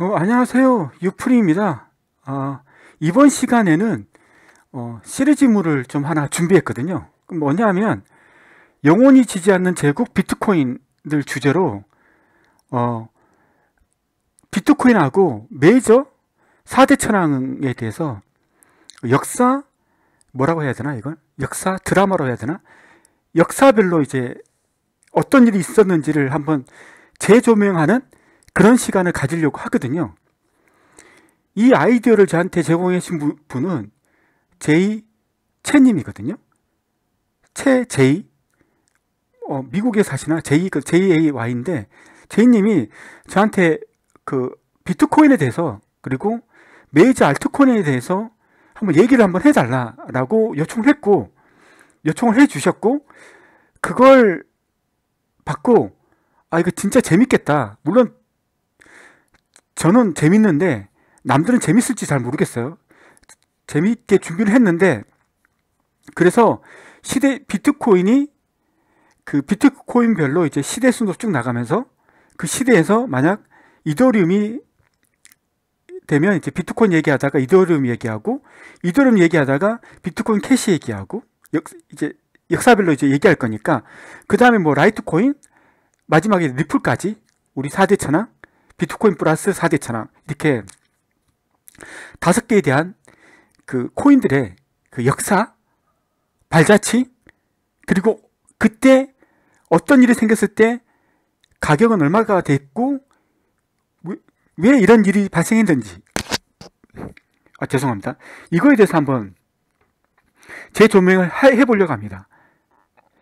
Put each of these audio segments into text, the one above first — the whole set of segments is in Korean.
어, 안녕하세요. 유프리입니다. 아, 이번 시간에는 어, 시리즈물을 좀 하나 준비했거든요. 뭐냐면 영원히 지지 않는 제국 비트코인을 주제로 어, 비트코인하고 메이저 4대 천왕에 대해서 역사 뭐라고 해야 되나 이걸 역사 드라마로 해야 되나 역사별로 이제 어떤 일이 있었는지를 한번 재조명하는 그런 시간을 가지려고 하거든요. 이 아이디어를 저한테 제공해 주신 분은 제이 채님이거든요. 채 제이 어, 미국에 사시나 제이 그 JAY인데 제이님이 저한테 그 비트코인에 대해서 그리고 메이저 알트코인에 대해서 한번 얘기를 한번 해달라라고 요청을 했고 요청을 해주셨고 그걸 받고 아 이거 진짜 재밌겠다 물론 저는 재밌는데 남들은 재밌을지 잘 모르겠어요. 재밌게 준비를 했는데 그래서 시대 비트코인이 그 비트코인별로 이제 시대 순으로 쭉 나가면서 그 시대에서 만약 이더리움이 되면 이제 비트코인 얘기하다가 이더리움 얘기하고 이더리움 얘기하다가 비트코인 캐시 얘기하고 역, 이제 역사별로 이제 얘기할 거니까 그 다음에 뭐 라이트코인 마지막에 리플까지 우리 4대 천하 비트코인 플러스 4대 천왕 이렇게 다섯 개에 대한 그 코인들의 그 역사, 발자취, 그리고 그때 어떤 일이 생겼을 때 가격은 얼마가 됐고 왜 이런 일이 발생했는지 아 죄송합니다. 이거에 대해서 한번 재조명을 해보려고 합니다.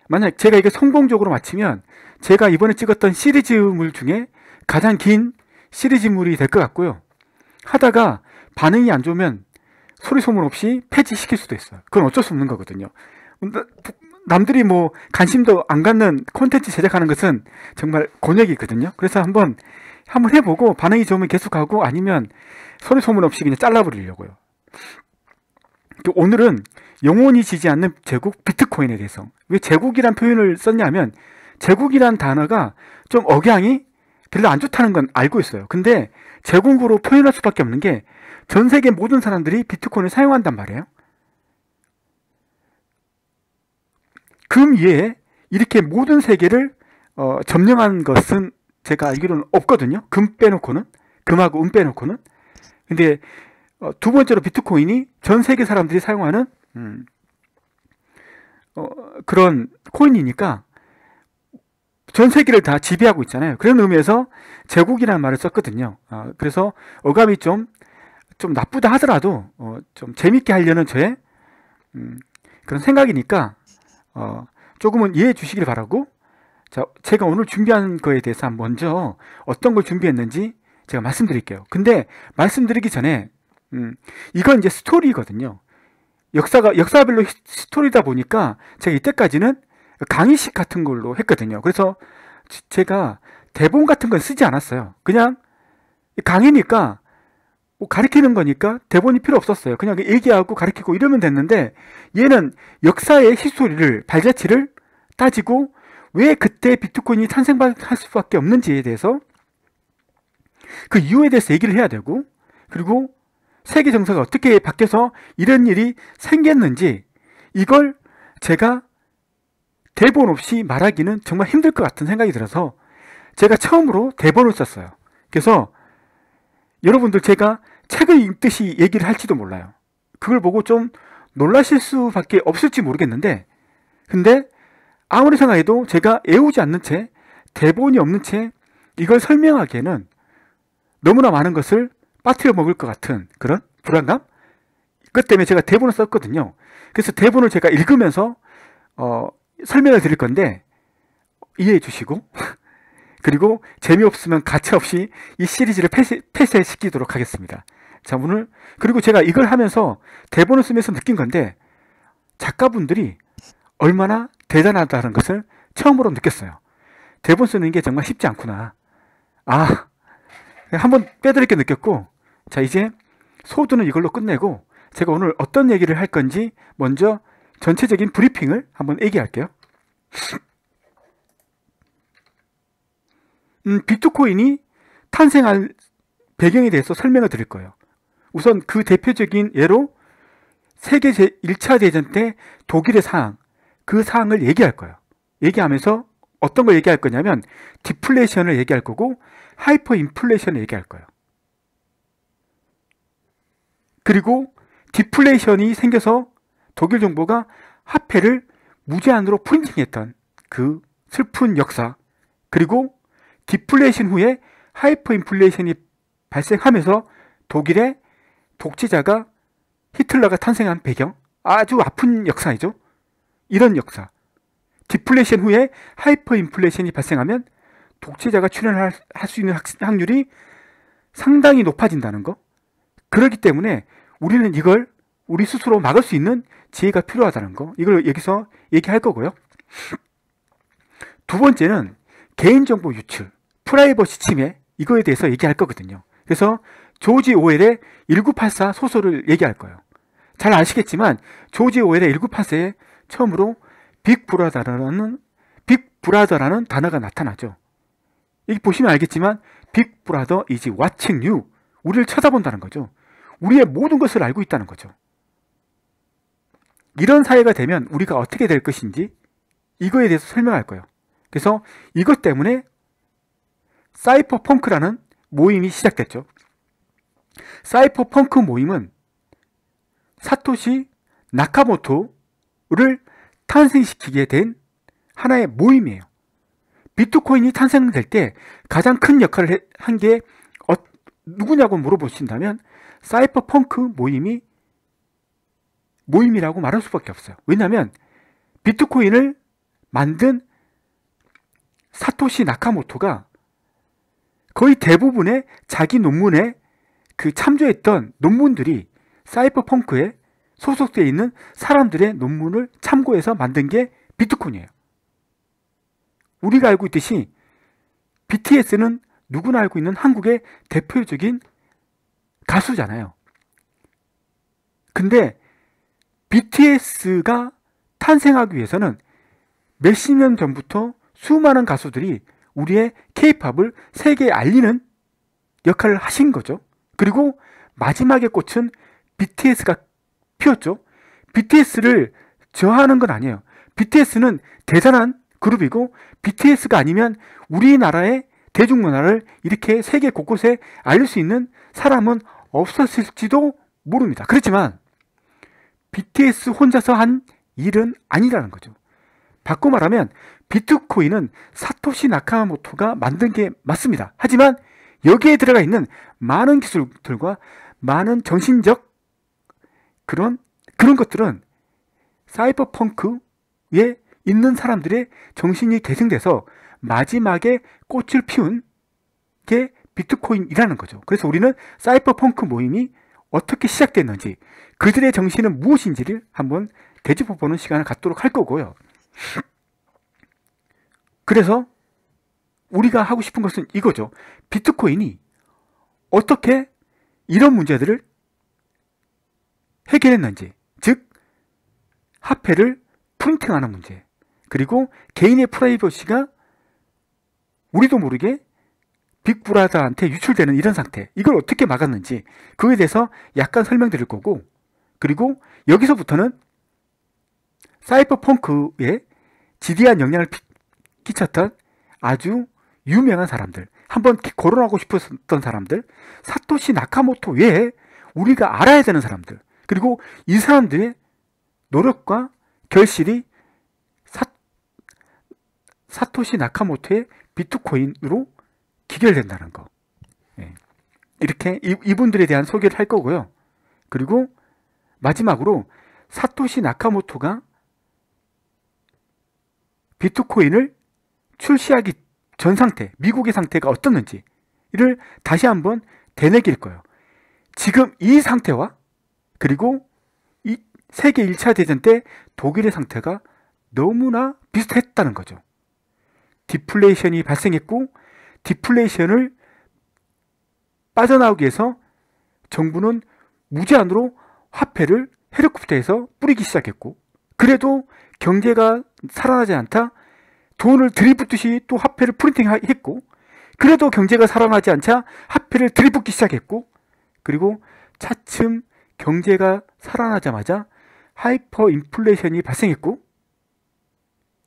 만약 제가 이게 성공적으로 마치면 제가 이번에 찍었던 시리즈물 중에 가장 긴 시리즈물이 될 것 같고요. 하다가 반응이 안 좋으면 소리 소문 없이 폐지시킬 수도 있어요. 그건 어쩔 수 없는 거거든요. 남들이 뭐 관심도 안 갖는 콘텐츠 제작하는 것은 정말 권역이거든요. 그래서 한번 한번 해보고 반응이 좋으면 계속하고 아니면 소리 소문 없이 그냥 잘라버리려고요. 오늘은 영원히 지지 않는 제국 비트코인에 대해서 왜 제국이란 표현을 썼냐면 제국이란 단어가 좀 억양이 별로 안 좋다는 건 알고 있어요. 근데 제공구로 표현할 수밖에 없는 게 전 세계 모든 사람들이 비트코인을 사용한단 말이에요. 금 이외에 이렇게 모든 세계를 어, 점령한 것은 제가 알기로는 없거든요. 금 빼놓고는 금하고 은 음 빼놓고는 근데 어, 두 번째로 비트코인이 전 세계 사람들이 사용하는 음, 어, 그런 코인이니까 전 세계를 다 지배하고 있잖아요. 그런 의미에서 제국이라는 말을 썼거든요. 아, 그래서 어감이 좀, 좀 나쁘다 하더라도 어, 좀 재밌게 하려는 저의 음, 그런 생각이니까 어, 조금은 이해해 주시길 바라고 자, 제가 오늘 준비한 거에 대해서 먼저 어떤 걸 준비했는지 제가 말씀드릴게요. 근데 말씀드리기 전에 음, 이건 이제 스토리거든요. 역사가 역사별로 스토리다 보니까 제가 이때까지는 강의식 같은 걸로 했거든요. 그래서 제가 대본 같은 건 쓰지 않았어요. 그냥 강의니까 뭐 가리키는 거니까 대본이 필요 없었어요. 그냥 얘기하고 가리키고 이러면 됐는데 얘는 역사의 히스토리를 발자취를 따지고 왜 그때 비트코인이 탄생할 수밖에 없는지에 대해서 그 이유에 대해서 얘기를 해야 되고 그리고 세계 정서가 어떻게 바뀌어서 이런 일이 생겼는지 이걸 제가 대본 없이 말하기는 정말 힘들 것 같은 생각이 들어서 제가 처음으로 대본을 썼어요. 그래서 여러분들 제가 책을 읽듯이 얘기를 할지도 몰라요. 그걸 보고 좀 놀라실 수밖에 없을지 모르겠는데 근데 아무리 생각해도 제가 외우지 않는 채 대본이 없는 채 이걸 설명하기에는 너무나 많은 것을 빠트려 먹을 것 같은 그런 불안감? 그것 때문에 제가 대본을 썼거든요. 그래서 대본을 제가 읽으면서 어, 설명을 드릴 건데 이해해 주시고 그리고 재미없으면 가차없이 이 시리즈를 폐쇄, 폐쇄시키도록 하겠습니다. 자 오늘 그리고 제가 이걸 하면서 대본을 쓰면서 느낀 건데 작가분들이 얼마나 대단하다는 것을 처음으로 느꼈어요. 대본 쓰는 게 정말 쉽지 않구나. 아, 한번 빼드릴 게 느꼈고, 자, 이제 소두는 이걸로 끝내고, 제가 오늘 어떤 얘기를 할 건지 먼저 전체적인 브리핑을 한번 얘기할게요. 음, 비트코인이 탄생한 배경에 대해서 설명을 드릴 거예요. 우선 그 대표적인 예로 세계 제 1차 대전 때 독일의 사항, 그사항을 얘기할 거예요. 얘기하면서 어떤 걸 얘기할 거냐면 디플레이션을 얘기할 거고 하이퍼 인플레이션을 얘기할 거예요. 그리고 디플레이션이 생겨서 독일 정부가 화폐를 무제한으로 프린팅했던 그 슬픈 역사 그리고 디플레이션 후에 하이퍼 인플레이션이 발생하면서 독일의 독재자가 히틀러가 탄생한 배경 아주 아픈 역사이죠. 이런 역사 디플레이션 후에 하이퍼 인플레이션이 발생하면 독재자가 출현할 수 있는 확률이 상당히 높아진다는 거. 그렇기 때문에 우리는 이걸 우리 스스로 막을 수 있는 지혜가 필요하다는 거. 이걸 여기서 얘기할 거고요. 두 번째는 개인정보 유출, 프라이버시 침해 이거에 대해서 얘기할 거거든요. 그래서 조지 오웰의 1984 소설을 얘기할 거예요. 잘 아시겠지만 조지 오웰의 1984에 처음으로 빅브라더라는 빅브라더라는 단어가 나타나죠. 여기 보시면 알겠지만 빅브라더 이지 왓칭 유 우리를 쳐다본다는 거죠. 우리의 모든 것을 알고 있다는 거죠. 이런 사회가 되면 우리가 어떻게 될 것인지 이거에 대해서 설명할 거예요. 그래서 이것 때문에 사이퍼 펑크라는 모임이 시작됐죠. 사이퍼 펑크 모임은 사토시 나카모토를 탄생시키게 된 하나의 모임이에요. 비트코인이 탄생될 때 가장 큰 역할을 한게 어- 누구냐고 물어보신다면 사이퍼 펑크 모임이 모임이라고 말할 수밖에 없어요. 왜냐하면 비트코인을 만든 사토시 나카모토가 거의 대부분의 자기 논문에 그 참조했던 논문들이 사이버펑크에 소속되어 있는 사람들의 논문을 참고해서 만든 게 비트코인이에요. 우리가 알고 있듯이 BTS는 누구나 알고 있는 한국의 대표적인 가수잖아요. 근데 BTS가 탄생하기 위해서는 몇 십 년 전부터 수많은 가수들이 우리의 케이팝을 세계에 알리는 역할을 하신 거죠. 그리고 마지막에 꽃은 BTS가 피었죠. BTS를 저하는 건 아니에요. BTS는 대단한 그룹이고 BTS가 아니면 우리나라의 대중문화를 이렇게 세계 곳곳에 알릴 수 있는 사람은 없었을지도 모릅니다. 그렇지만 BTS 혼자서 한 일은 아니라는 거죠. 바꿔 말하면 비트코인은 사토시 나카모토가 만든 게 맞습니다. 하지만 여기에 들어가 있는 많은 기술들과 많은 정신적 그런 그런 것들은 사이버펑크에 있는 사람들의 정신이 계승돼서 마지막에 꽃을 피운 게 비트코인이라는 거죠. 그래서 우리는 사이버펑크 모임이 어떻게 시작됐는지 그들의 정신은 무엇인지를 한번 되짚어보는 시간을 갖도록 할 거고요. 그래서 우리가 하고 싶은 것은 이거죠. 비트코인이 어떻게 이런 문제들을 해결했는지, 즉 화폐를 프린팅하는 문제, 그리고 개인의 프라이버시가 우리도 모르게 빅브라더한테 유출되는 이런 상태, 이걸 어떻게 막았는지 그에 대해서 약간 설명드릴 거고 그리고 여기서부터는 사이버펑크에 지대한 영향을 끼쳤던 아주 유명한 사람들, 한번 거론하고 싶었던 사람들, 사토시 나카모토 외에 우리가 알아야 되는 사람들, 그리고 이 사람들의 노력과 결실이 사, 사토시 나카모토의 비트코인으로 기결된다는 거. 예. 이렇게 이, 분들에 대한 소개를 할 거고요. 그리고 마지막으로 사토시 나카모토가 비트코인을 출시하기 전 상태, 미국의 상태가 어떻는지를 이 다시 한번 되뇌길 거예요. 지금 이 상태와 그리고 이 세계 1차 대전 때 독일의 상태가 너무나 비슷했다는 거죠. 디플레이션이 발생했고 디플레이션을 빠져나오기 위해서 정부는 무제한으로 화폐를 헤르콥터에서 뿌리기 시작했고 그래도 경제가 살아나지 않다 돈을 들이붓듯이 또 화폐를 프린팅했고 그래도 경제가 살아나지 않자 화폐를 들이붓기 시작했고 그리고 차츰 경제가 살아나자마자 하이퍼 인플레이션이 발생했고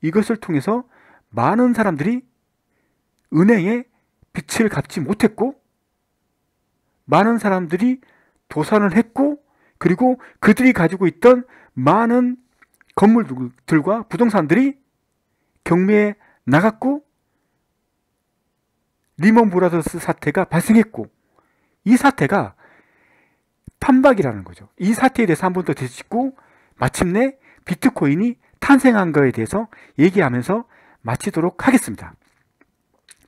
이것을 통해서 많은 사람들이 은행에 빛을 갚지 못했고 많은 사람들이 도산을 했고 그리고 그들이 가지고 있던 많은 건물들과 부동산들이 경매에 나갔고 리먼 브라더스 사태가 발생했고 이 사태가 판박이라는 거죠. 이 사태에 대해서 한 번 더 되짚고 마침내 비트코인이 탄생한 거에 대해서 얘기하면서 마치도록 하겠습니다.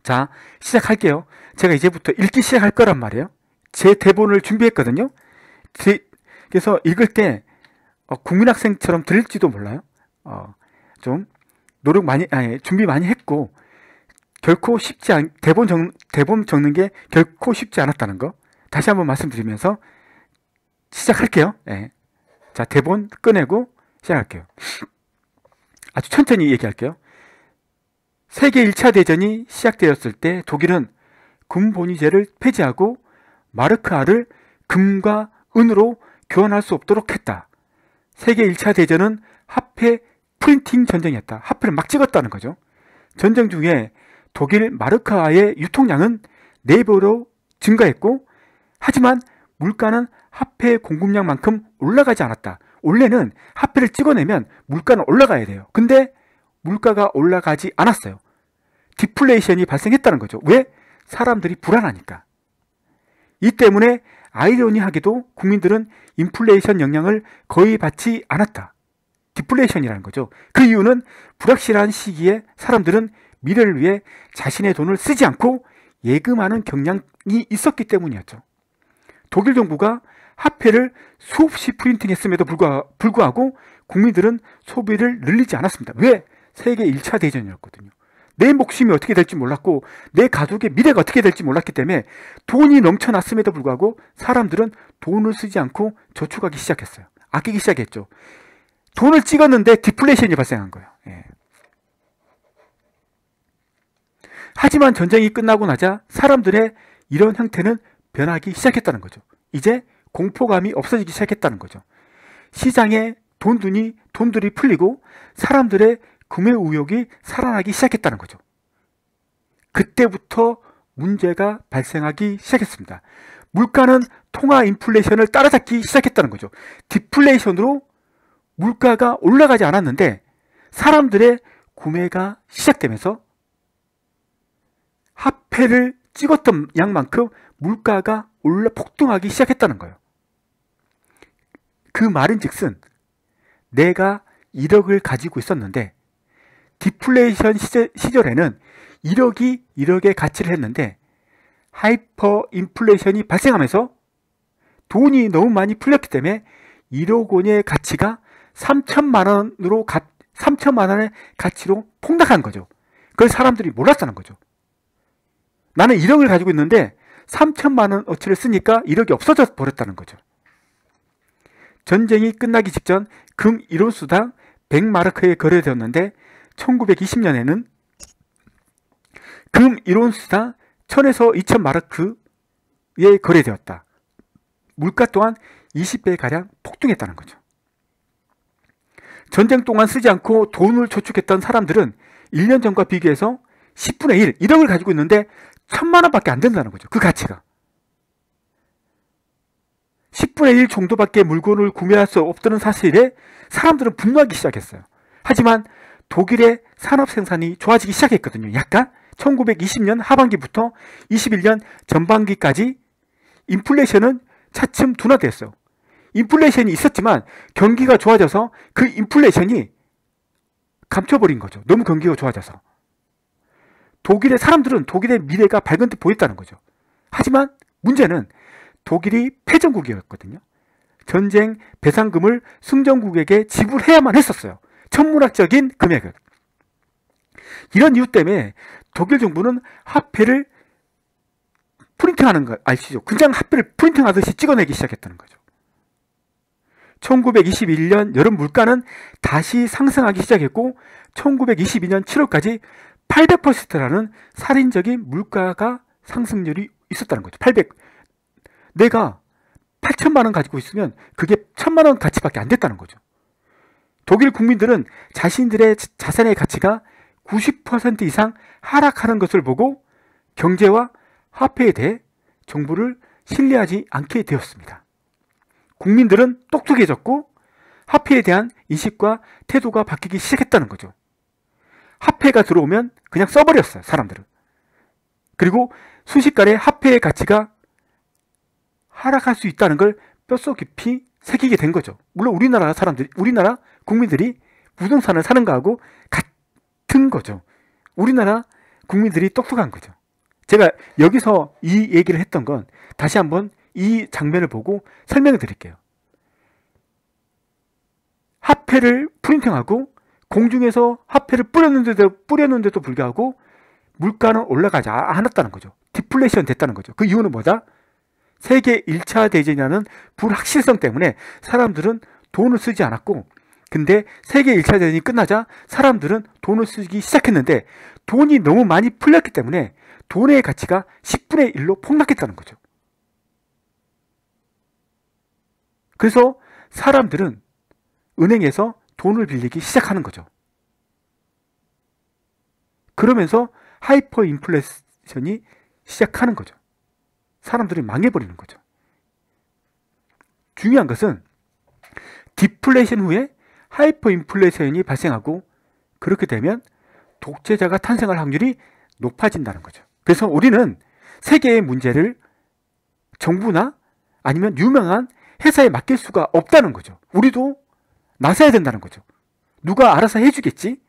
자, 시작할게요. 제가 이제부터 읽기 시작할 거란 말이에요. 제 대본을 준비했거든요. 제, 그래서 읽을 때 어, 국민학생처럼 들릴지도 몰라요. 어, 좀 노력 많이 아니 준비 많이 했고 결코 쉽지 않 대본 적 대본 적는 게 결코 쉽지 않았다는 거 다시 한번 말씀드리면서 시작할게요. 예. 자 대본 꺼내고 시작할게요. 아주 천천히 얘기할게요. 세계 1차 대전이 시작되었을 때 독일은 군본위제를 폐지하고 마르크아를 금과 은으로 교환할 수 없도록 했다. 세계 1차 대전은 화폐 프린팅 전쟁이었다. 화폐를 막 찍었다는 거죠. 전쟁 중에 독일 마르카의 유통량은 4배로 증가했고 하지만 물가는 화폐 공급량만큼 올라가지 않았다. 원래는 화폐를 찍어내면 물가는 올라가야 돼요. 근데 물가가 올라가지 않았어요. 디플레이션이 발생했다는 거죠. 왜? 사람들이 불안하니까. 이 때문에 아이러니하게도 국민들은 인플레이션 영향을 거의 받지 않았다. 디플레이션이라는 거죠. 그 이유는 불확실한 시기에 사람들은 미래를 위해 자신의 돈을 쓰지 않고 예금하는 경향이 있었기 때문이었죠. 독일 정부가 화폐를 수없이 프린팅했음에도 불구하, 불구하고 국민들은 소비를 늘리지 않았습니다. 왜? 세계 1차 대전이었거든요. 내 목숨이 어떻게 될지 몰랐고 내 가족의 미래가 어떻게 될지 몰랐기 때문에 돈이 넘쳐났음에도 불구하고 사람들은 돈을 쓰지 않고 저축하기 시작했어요. 아끼기 시작했죠. 돈을 찍었는데 디플레이션이 발생한 거예요. 예. 하지만 전쟁이 끝나고 나자 사람들의 이런 형태는 변하기 시작했다는 거죠. 이제 공포감이 없어지기 시작했다는 거죠. 시장에 돈돈이 돈들이 풀리고 사람들의 구매 우욕이 살아나기 시작했다는 거죠. 그때부터 문제가 발생하기 시작했습니다. 물가는 통화 인플레이션을 따라잡기 시작했다는 거죠. 디플레이션으로 물가가 올라가지 않았는데 사람들의 구매가 시작되면서 화폐를 찍었던 양만큼 물가가 올라 폭등하기 시작했다는 거예요. 그 말인즉슨 내가 1억을 가지고 있었는데 디플레이션 시절, 에는 1억이 1억의 가치를 했는데 하이퍼 인플레이션이 발생하면서 돈이 너무 많이 풀렸기 때문에 1억 원의 가치가 3천만 원으로 가, 3천만 원의 가치로 폭락한 거죠. 그걸 사람들이 몰랐다는 거죠. 나는 1억을 가지고 있는데 3천만 원 어치를 쓰니까 1억이 없어져 버렸다는 거죠. 전쟁이 끝나기 직전 금 1원수당 100마르크에 거래되었는데 1920년에는 금 1온스당 1000에서 2000 마르크에 거래되었다. 물가 또한 20배가량 폭등했다는 거죠. 전쟁 동안 쓰지 않고 돈을 저축했던 사람들은 1년 전과 비교해서 10분의 1, 1억을 가지고 있는데 1000만 원밖에 안 된다는 거죠. 그 가치가. 10분의 1 정도밖에 물건을 구매할 수 없다는 사실에 사람들은 분노하기 시작했어요. 하지만 독일의 산업 생산이 좋아지기 시작했거든요. 약간 1920년 하반기부터 21년 전반기까지 인플레이션은 차츰 둔화됐어요. 인플레이션이 있었지만 경기가 좋아져서 그 인플레이션이 감춰버린 거죠. 너무 경기가 좋아져서. 독일의 사람들은 독일의 미래가 밝은 듯 보였다는 거죠. 하지만 문제는 독일이 패전국이었거든요. 전쟁 배상금을 승전국에게 지불해야만 했었어요. 천문학적인 금액을 이런 이유 때문에 독일 정부는 화폐를 프린팅하는 거 아시죠? 그냥 화폐를 프린팅하듯이 찍어내기 시작했다는 거죠. 1921년 여름 물가는 다시 상승하기 시작했고 1922년 7월까지 800%라는 살인적인 물가가 상승률이 있었다는 거죠. 800. 내가 8천만 원 가지고 있으면 그게 천만 원 가치밖에 안 됐다는 거죠. 독일 국민들은 자신들의 자산의 가치가 90% 이상 하락하는 것을 보고 경제와 화폐에 대해 정부를 신뢰하지 않게 되었습니다. 국민들은 똑똑해졌고 화폐에 대한 인식과 태도가 바뀌기 시작했다는 거죠. 화폐가 들어오면 그냥 써버렸어요, 사람들은. 그리고 순식간에 화폐의 가치가 하락할 수 있다는 걸 뼛속 깊이 새기게 된 거죠. 물론 우리나라 사람들이, 우리나라 국민들이 부동산을 사는 거하고 같은 거죠. 우리나라 국민들이 똑똑한 거죠. 제가 여기서 이 얘기를 했던 건 다시 한번 이 장면을 보고 설명을 드릴게요. 화폐를 프린팅하고 공중에서 화폐를 뿌렸는데도 뿌렸는데도 불구하고 물가는 올라가지 않았다는 거죠. 디플레이션 됐다는 거죠. 그 이유는 뭐다? 세계 1차 대전이라는 불확실성 때문에 사람들은 돈을 쓰지 않았고 근데 세계 1차 대전이 끝나자 사람들은 돈을 쓰기 시작했는데 돈이 너무 많이 풀렸기 때문에 돈의 가치가 10분의 1로 폭락했다는 거죠. 그래서 사람들은 은행에서 돈을 빌리기 시작하는 거죠. 그러면서 하이퍼 인플레이션이 시작하는 거죠. 사람들이 망해버리는 거죠. 중요한 것은 디플레이션 후에 하이퍼 인플레이션이 발생하고 그렇게 되면 독재자가 탄생할 확률이 높아진다는 거죠. 그래서 우리는 세계의 문제를 정부나 아니면 유명한 회사에 맡길 수가 없다는 거죠. 우리도 나서야 된다는 거죠. 누가 알아서 해주겠지?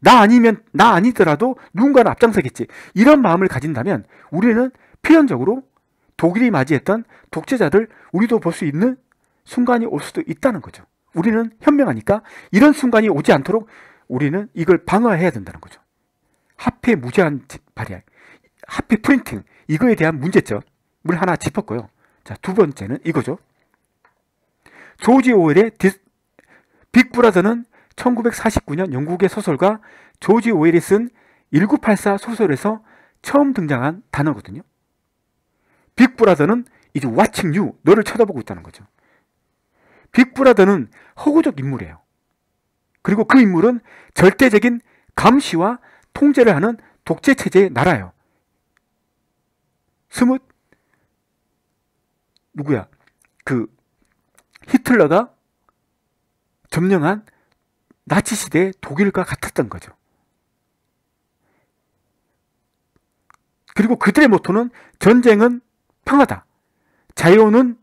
나 아니면, 나 아니더라도 누군가는 앞장서겠지. 이런 마음을 가진다면 우리는 필연적으로 독일이 맞이했던 독재자들 우리도 볼 수 있는 순간이 올 수도 있다는 거죠. 우리는 현명하니까 이런 순간이 오지 않도록 우리는 이걸 방어해야 된다는 거죠. 화폐 무제한 발행, 화폐 프린팅 이거에 대한 문제점을 하나 짚었고요. 자, 두 번째는 이거죠. 조지 오웰의 디스, 빅브라더는 1949년 영국의 소설가 조지 오웰이 쓴 1984 소설에서 처음 등장한 단어거든요. 빅브라더는 이제 watching you, 너를 쳐다보고 있다는 거죠. 빅브라더는 허구적 인물이에요. 그리고 그 인물은 절대적인 감시와 통제를 하는 독재 체제의 나라예요. 스무 누구야? 그 히틀러가 점령한 나치 시대의 독일과 같았던 거죠. 그리고 그들의 모토는 전쟁은 평화다. 자유는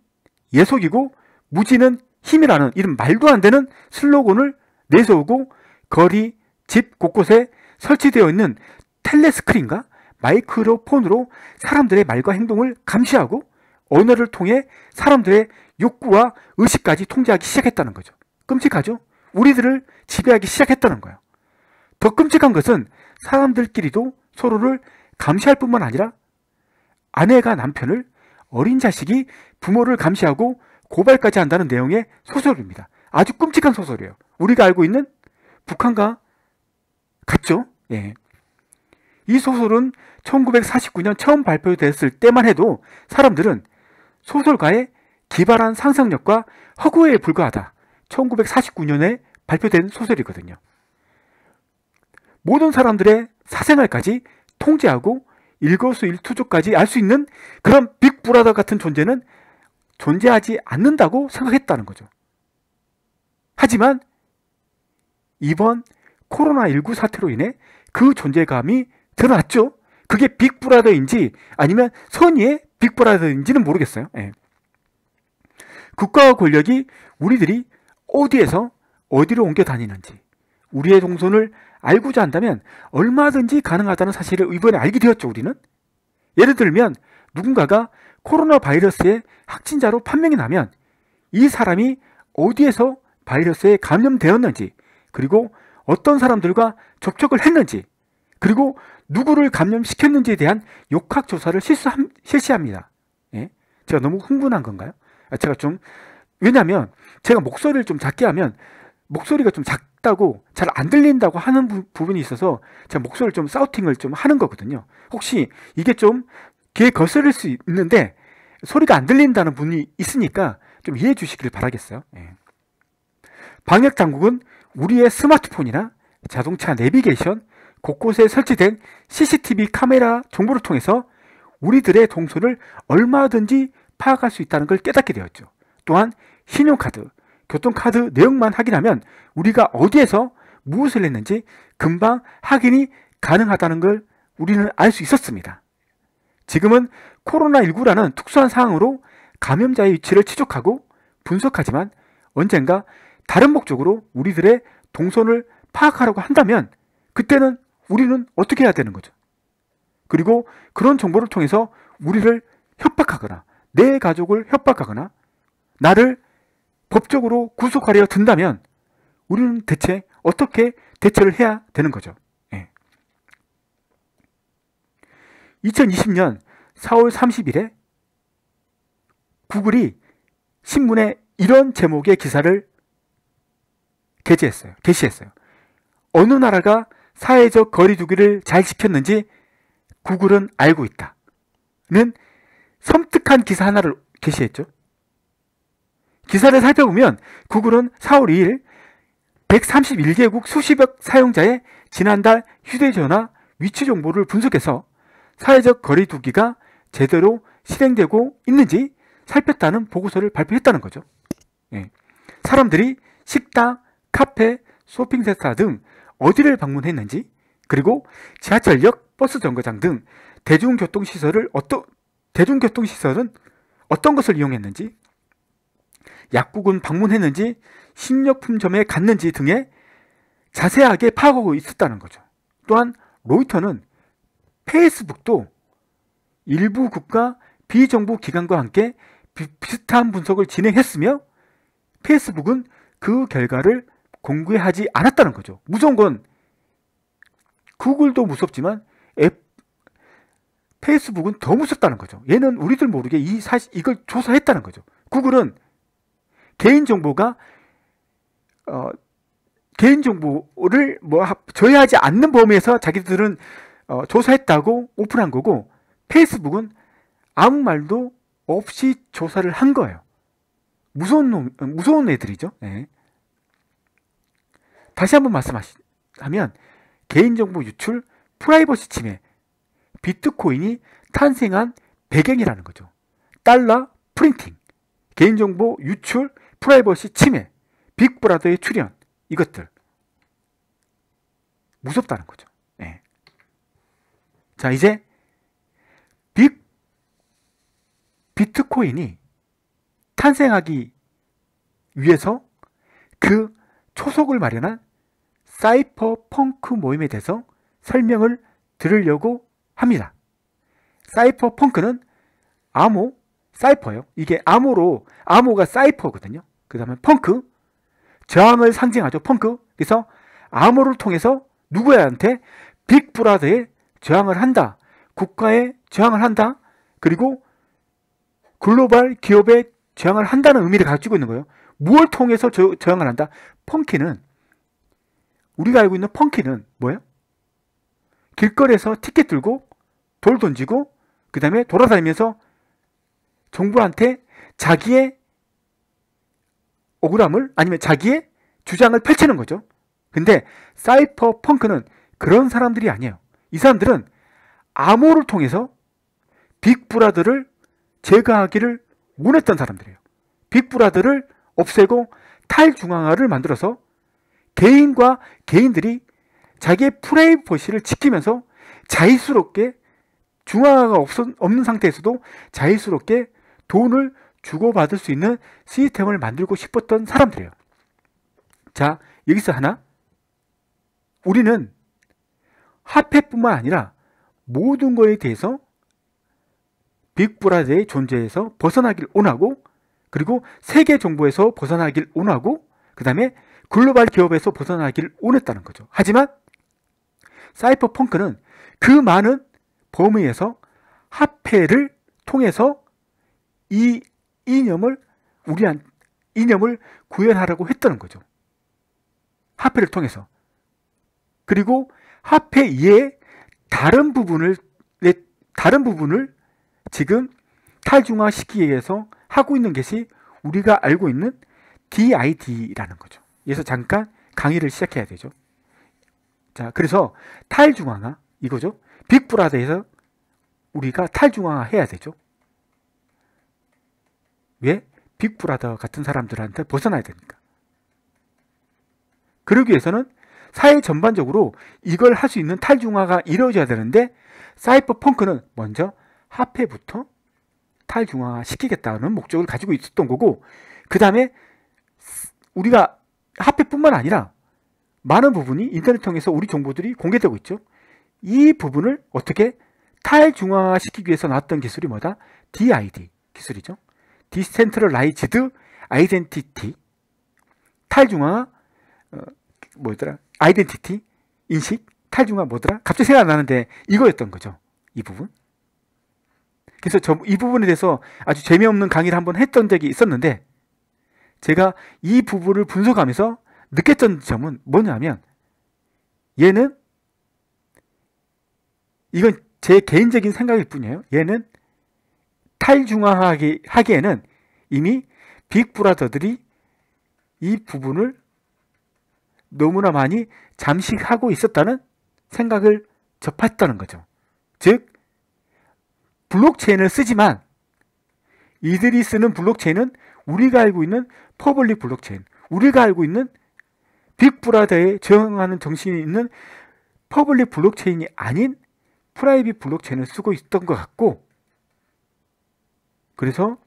예속이고 무지는 힘이라는 이런 말도 안 되는 슬로건을 내세우고 거리, 집 곳곳에 설치되어 있는 텔레스크린과 마이크로폰으로 사람들의 말과 행동을 감시하고 언어를 통해 사람들의 욕구와 의식까지 통제하기 시작했다는 거죠. 끔찍하죠? 우리들을 지배하기 시작했다는 거예요. 더 끔찍한 것은 사람들끼리도 서로를 감시할 뿐만 아니라 아내가 남편을 어린 자식이 부모를 감시하고 고발까지 한다는 내용의 소설입니다. 아주 끔찍한 소설이에요. 우리가 알고 있는 북한과 같죠? 예. 이 소설은 1949년 처음 발표됐을 때만 해도 사람들은 소설가의 기발한 상상력과 허구에 불과하다. 1949년에 발표된 소설이거든요. 모든 사람들의 사생활까지 통제하고 일거수일투족까지 알 수 있는 그런 빅브라더 같은 존재는 존재하지 않는다고 생각했다는 거죠. 하지만 이번 코로나19 사태로 인해 그 존재감이 드러났죠. 그게 빅브라더인지 아니면 선의의 빅브라더인지는 모르겠어요. 예. 국가와 권력이 우리들이 어디에서 어디로 옮겨 다니는지 우리의 동선을 알고자 한다면 얼마든지 가능하다는 사실을 이번에 알게 되었죠, 우리는. 예를 들면 누군가가 코로나 바이러스의 확진자로 판명이 나면 이 사람이 어디에서 바이러스에 감염되었는지 그리고 어떤 사람들과 접촉을 했는지 그리고 누구를 감염시켰는지에 대한 역학 조사를 실수함, 실시합니다. 예? 제가 너무 흥분한 건가요? 아, 제가 좀 왜냐하면 제가 목소리를 좀 작게 하면 목소리가 좀 작다고 잘 안 들린다고 하는 부, 분이 있어서 제가 목소리를 좀 사우팅을 좀 하는 거거든요. 혹시 이게 좀 귀에 거스를수 있는데 소리가 안 들린다는 분이 있으니까 좀 이해해 주시길 바라겠어요. 예. 방역 당국은 우리의 스마트폰이나 자동차 내비게이션 곳곳에 설치된 CCTV 카메라 정보를 통해서 우리들의 동선을 얼마든지 파악할 수 있다는 걸 깨닫게 되었죠. 또한 신용카드, 교통카드 내용만 확인하면 우리가 어디에서 무엇을 했는지 금방 확인이 가능하다는 걸 우리는 알 수 있었습니다. 지금은 코로나19라는 특수한 상황으로 감염자의 위치를 추적하고 분석하지만 언젠가 다른 목적으로 우리들의 동선을 파악하려고 한다면 그때는 우리는 어떻게 해야 되는 거죠? 그리고 그런 정보를 통해서 우리를 협박하거나 내 가족을 협박하거나 나를 법적으로 구속하려 든다면 우리는 대체 어떻게 대처를 해야 되는 거죠? 2020년 4월 30일에 구글이 신문에 이런 제목의 기사를 게재했어요. 게시했어요. 어느 나라가 사회적 거리두기를 잘 지켰는지 구글은 알고 있다. 는 섬뜩한 기사 하나를 게시했죠. 기사를 살펴보면 구글은 4월 2일 131개국 수십억 사용자의 지난달 휴대전화 위치 정보를 분석해서 사회적 거리두기가 제대로 실행되고 있는지 살폈다는 보고서를 발표했다는 거죠. 예. 사람들이 식당, 카페, 쇼핑센터 등 어디를 방문했는지 그리고 지하철역, 버스 정거장 등 대중교통 시설을 어떤 대중교통 시설은 어떤 것을 이용했는지 약국은 방문했는지 식료품점에 갔는지 등에 자세하게 파악하고 있었다는 거죠. 또한 로이터는 페이스북도 일부 국가 비정부 기관과 함께 비, 비슷한 분석을 진행했으며 페이스북은 그 결과를 공개하지 않았다는 거죠. 무서운 건 구글도 무섭지만 앱, 페이스북은 더 무섭다는 거죠. 얘는 우리들 모르게 이 사실 이걸 조사했다는 거죠. 구글은 개인 정보가 어, 개인 정보를 뭐 저해하지 않는 범위에서 자기들은 어, 조사했다고 오픈한 거고 페이스북은 아무 말도 없이 조사를 한 거예요. 무서운 놈, 어, 무서운 애들이죠. 네. 다시 한번 말씀하면 개인정보 유출, 프라이버시 침해, 비트코인이 탄생한 배경이라는 거죠. 달러 프린팅, 개인정보 유출, 프라이버시 침해, 빅브라더의 출현 이것들 무섭다는 거죠. 자, 이제 빅 비트코인이 탄생하기 위해서 그 초석을 마련한 사이퍼 펑크 모임에 대해서 설명을 들으려고 합니다. 사이퍼 펑크는 암호, 사이퍼예요. 이게 암호로, 암호가 사이퍼거든요. 그 다음에 펑크, 저항을 상징하죠. 펑크. 그래서 암호를 통해서 누구한테 빅브라더의 저항을 한다. 국가에 저항을 한다. 그리고 글로벌 기업에 저항을 한다는 의미를 가지고 있는 거예요. 무엇 통해서 저, 저항을 한다? 펑키는 우리가 알고 있는 펑키는 뭐예요? 길거리에서 티켓 들고 돌 던지고 그 다음에 돌아다니면서 정부한테 자기의 억울함을 아니면 자기의 주장을 펼치는 거죠. 근데 사이퍼 펑크는 그런 사람들이 아니에요. 이 사람들은 암호를 통해서 빅브라더를 제거하기를 원했던 사람들이에요. 빅브라더를 없애고 탈중앙화를 만들어서 개인과 개인들이 자기의 프레이버시를 지키면서 자유스럽게 중앙화가 없 없는 상태에서도 자유스럽게 돈을 주고받을 수 있는 시스템을 만들고 싶었던 사람들이에요. 자, 여기서 하나. 우리는 화폐뿐만 아니라 모든 것에 대해서 빅브라더의 존재에서 벗어나길 원하고 그리고 세계 정부에서 벗어나길 원하고 그 다음에 글로벌 기업에서 벗어나길 원했다는 거죠. 하지만 사이퍼 펑크는 그 많은 범위에서 화폐를 통해서 이 이념을 우리한 이념을 구현하라고 했다는 거죠. 화폐를 통해서. 그리고 화폐 이 다른 부분을 네, 다른 부분을 지금 탈중화시키기 위해서 하고 있는 것이 우리가 알고 있는 DID라는 거죠. 그래서 잠깐 강의를 시작해야 되죠. 자, 그래서 탈중화나 이거죠. 빅브라더에서 우리가 탈중화 해야 되죠. 왜? 빅브라더 같은 사람들한테 벗어나야 되니까. 그러기 위해서는 사회 전반적으로 이걸 할 수 있는 탈중화가 이루어져야 되는데 사이버 펑크는 먼저 화폐부터 탈중화 시키겠다는 목적을 가지고 있었던 거고 그 다음에 우리가 화폐뿐만 아니라 많은 부분이 인터넷 통해서 우리 정보들이 공개되고 있죠. 이 부분을 어떻게 탈중화시키기 위해서 나왔던 기술이 뭐다? DID 기술이죠. 디센트럴라이즈드 아이덴티티 탈중화 어, 뭐였더라? 아이덴티티, 인식, 탈중화 뭐더라? 갑자기 생각나는데 이거였던 거죠. 이 부분. 그래서 저 이 부분에 대해서 아주 재미없는 강의를 한번 했던 적이 있었는데 제가 이 부분을 분석하면서 느꼈던 점은 뭐냐면 얘는 이건 제 개인적인 생각일 뿐이에요. 얘는 탈중화하기 하기에는 이미 빅브라더들이 이 부분을 너무나 많이 잠식하고 있었다는 생각을 접했다는 거죠. 즉, 블록체인을 쓰지만 이들이 쓰는 블록체인은 우리가 알고 있는 퍼블릭 블록체인, 우리가 알고 있는 빅브라더에 적항하는 정신이 있는 퍼블릭 블록체인이 아닌 프라이빗 블록체인을 쓰고 있던 것 같고 그래서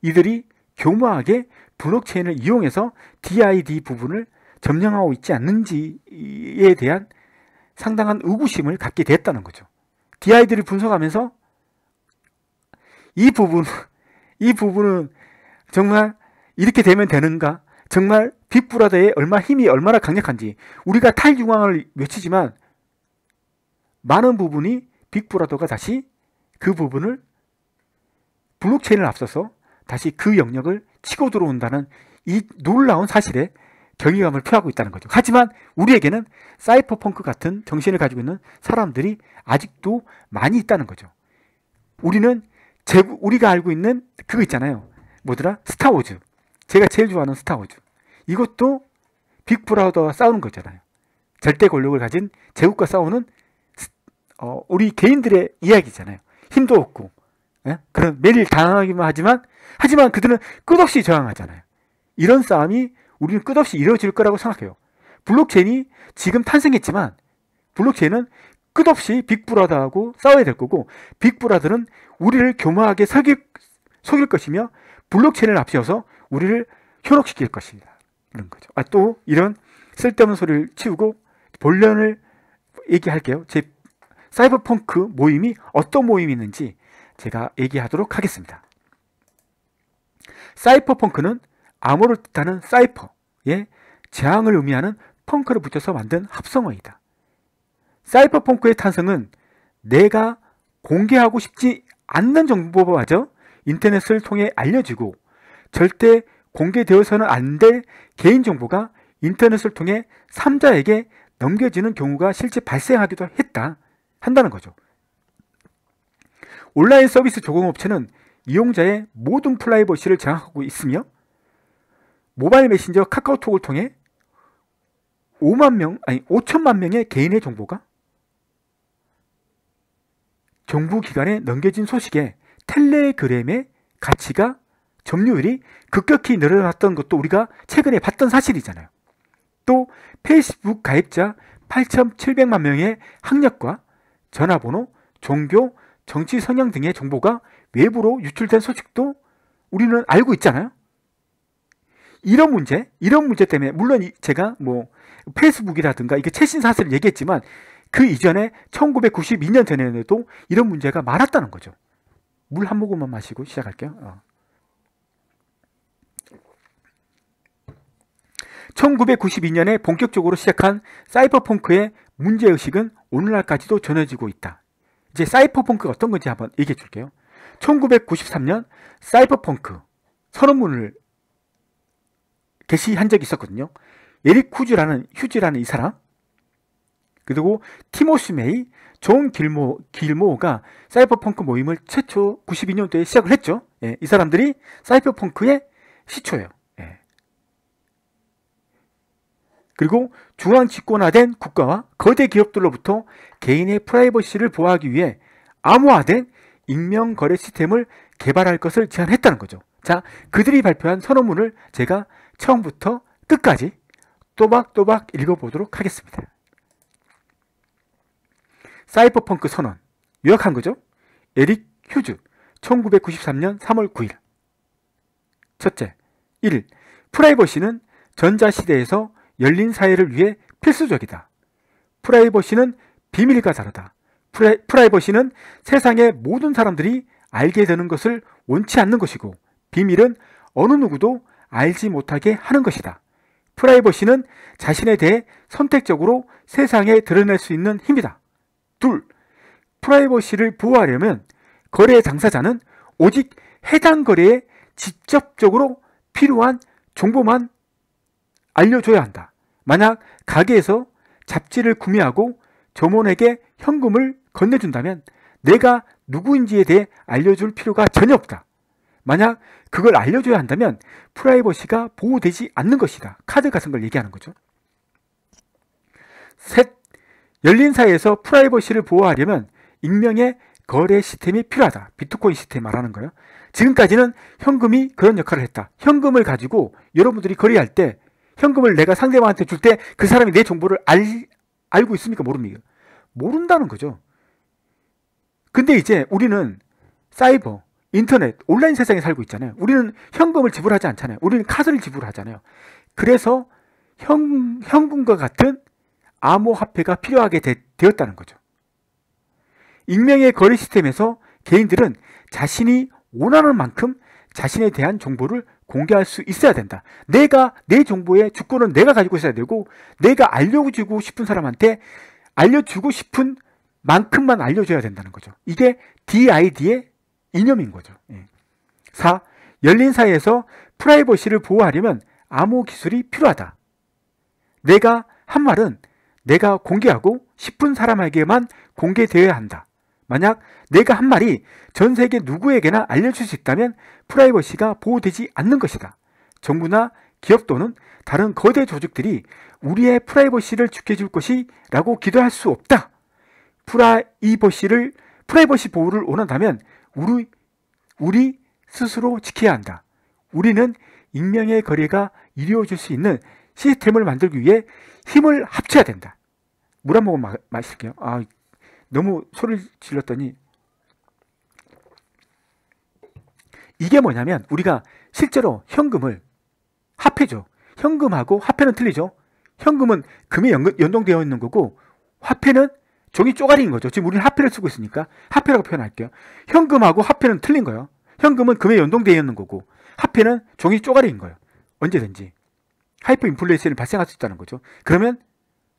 이들이 교묘하게 블록체인을 이용해서 DID 부분을 점령하고 있지 않는지에 대한 상당한 의구심을 갖게 됐다는 거죠. DID를 분석하면서 이 부분, 이 부분은 정말 이렇게 되면 되는가? 정말 빅브라더의 얼마 힘이 얼마나 강력한지 우리가 탈중앙을 외치지만 많은 부분이 빅브라더가 다시 그 부분을 블록체인을 앞서서 다시 그 영역을 치고 들어온다는 이 놀라운 사실에 경이감을 표하고 있다는 거죠. 하지만 우리에게는 사이퍼펑크 같은 정신을 가지고 있는 사람들이 아직도 많이 있다는 거죠. 우리는 제 우리가 알고 있는 그거 있잖아요. 뭐더라? 스타워즈. 제가 제일 좋아하는 스타워즈. 이것도 빅브라더와 싸우는 거잖아요. 절대 권력을 가진 제국과 싸우는 어, 우리 개인들의 이야기잖아요. 힘도 없고 예? 그런 매일 당하기만 황 하지만 하지만 그들은 끝없이 저항하잖아요. 이런 싸움이 우리는 끝없이 이루어질 거라고 생각해요. 블록체인이 지금 탄생했지만 블록체인은 끝없이 빅브라더하고 싸워야 될 거고 빅브라더는 우리를 교묘하게 속일, 속일 것이며 블록체인을 앞세워서 우리를 현혹시킬 것입니다. 이런 거죠. 아, 또 이런 쓸데없는 소리를 치우고 본론을 얘기할게요. 제 사이버펑크 모임이 어떤 모임이 있는지 제가 얘기하도록 하겠습니다. 사이퍼펑크는 암호를 뜻하는 사이퍼의 예, 재앙을 의미하는 펑크를 붙여서 만든 합성어이다. 사이퍼펑크의 탄생은 내가 공개하고 싶지 않는 정보마저 인터넷을 통해 알려지고 절대 공개되어서는 안 될 개인정보가 인터넷을 통해 삼자에게 넘겨지는 경우가 실제 발생하기도 했다. 한다는 거죠. 온라인 서비스 제공업체는 이용자의 모든 프라이버시를 장악하고 있으며 모바일 메신저 카카오톡을 통해 5만 명, 아니 5천만 명의 개인의 정보가 정부 기관에 넘겨진 소식에 텔레그램의 가치가 점유율이 급격히 늘어났던 것도 우리가 최근에 봤던 사실이잖아요. 또 페이스북 가입자 8,700만 명의 학력과 전화번호, 종교, 정치 성향 등의 정보가 외부로 유출된 소식도 우리는 알고 있잖아요. 이런 문제, 이런 문제 때문에 물론 제가 뭐 페이스북이라든가 이게 최신 사실을 얘기했지만 그 이전에 1992년 전에도 이런 문제가 많았다는 거죠. 물 한 모금만 마시고 시작할게요. 어. 1992년에 본격적으로 시작한 사이버펑크의 문제의식은 오늘날까지도 전해지고 있다. 이제 사이퍼펑크가 어떤 건지 한번 얘기해 줄게요. 1993년 사이퍼펑크 선언문을 게시한 적이 있었거든요. 에릭 후즈라는 휴즈라는 이 사람 그리고 티모시 메이, 존 길모, 길모가 사이퍼펑크 모임을 최초 92년도에 시작을 했죠. 예, 이 사람들이 사이퍼펑크의 시초예요. 예. 그리고 중앙 집권화된 국가와 거대 기업들로부터 개인의 프라이버시를 보호하기 위해 암호화된 익명 거래 시스템을 개발할 것을 제안했다는 거죠. 자, 그들이 발표한 선언문을 제가 처음부터 끝까지 또박또박 읽어보도록 하겠습니다. 사이버펑크 선언 요약한 거죠. 에릭 휴즈 1993년 3월 9일 첫째 1. 프라이버시는 전자시대에서 열린 사회를 위해 필수적이다. 프라이버시는 비밀과 다르다. 프라이, 프라이버시는 세상의 모든 사람들이 알게 되는 것을 원치 않는 것이고 비밀은 어느 누구도 알지 못하게 하는 것이다. 프라이버시는 자신에 대해 선택적으로 세상에 드러낼 수 있는 힘이다. 둘, 프라이버시를 보호하려면 거래 당사자는 오직 해당 거래에 직접적으로 필요한 정보만 알려줘야 한다. 만약 가게에서 잡지를 구매하고 점원에게 현금을 건네준다면 내가 누구인지에 대해 알려줄 필요가 전혀 없다. 만약 그걸 알려줘야 한다면 프라이버시가 보호되지 않는 것이다. 카드 같은 걸 얘기하는 거죠. 셋, 열린 사회에서 프라이버시를 보호하려면 익명의 거래 시스템이 필요하다. 비트코인 시스템 말하는 거예요. 지금까지는 현금이 그런 역할을 했다. 현금을 가지고 여러분들이 거래할 때 현금을 내가 상대방한테 줄 때 그 사람이 내 정보를 알, 알고 있습니까? 모릅니까? 모른다는 거죠. 근데 이제 우리는 사이버, 인터넷, 온라인 세상에 살고 있잖아요. 우리는 현금을 지불하지 않잖아요. 우리는 카드를 지불하잖아요. 그래서 현, 현금과 같은 암호화폐가 필요하게 되, 었다는 거죠. 익명의 거래 시스템에서 개인들은 자신이 원하는 만큼 자신에 대한 정보를 공개할 수 있어야 된다. 내가 내 정보의 주권은 내가 가지고 있어야 되고 내가 알려주고 싶은 사람한테 알려주고 싶은 만큼만 알려줘야 된다는 거죠. 이게 DID의 이념인 거죠. 4. 예. 열린 사회에서 프라이버시를 보호하려면 암호 기술이 필요하다. 내가 한 말은 내가 공개하고 싶은 사람에게만 공개되어야 한다. 만약 내가 한 말이 전 세계 누구에게나 알려줄수 있다면 프라이버시가 보호되지 않는 것이다. 정부나 기업 또는 다른 거대 조직들이 우리의 프라이버시를 지켜줄 것이라고 기대할 수 없다. 프라이버시를 프라이버시 보호를 원한다면 우리 우리 스스로 지켜야 한다. 우리는 익명의 거래가 이루어질 수 있는 시스템을 만들기 위해 힘을 합쳐야 된다. 물 한 모금 마실게요. 아, 너무 소리를 질렀더니 이게 뭐냐면 우리가 실제로 현금을 화폐죠. 현금하고 화폐는 틀리죠. 현금은 금이 연동되어 있는 거고 화폐는 종이 쪼가리인 거죠. 지금 우리는 화폐를 쓰고 있으니까 화폐라고 표현할게요. 현금하고 화폐는 틀린 거예요. 현금은 금에 연동되어 있는 거고 화폐는 종이 쪼가리인 거예요. 언제든지 하이퍼 인플레이션이 발생할 수 있다는 거죠. 그러면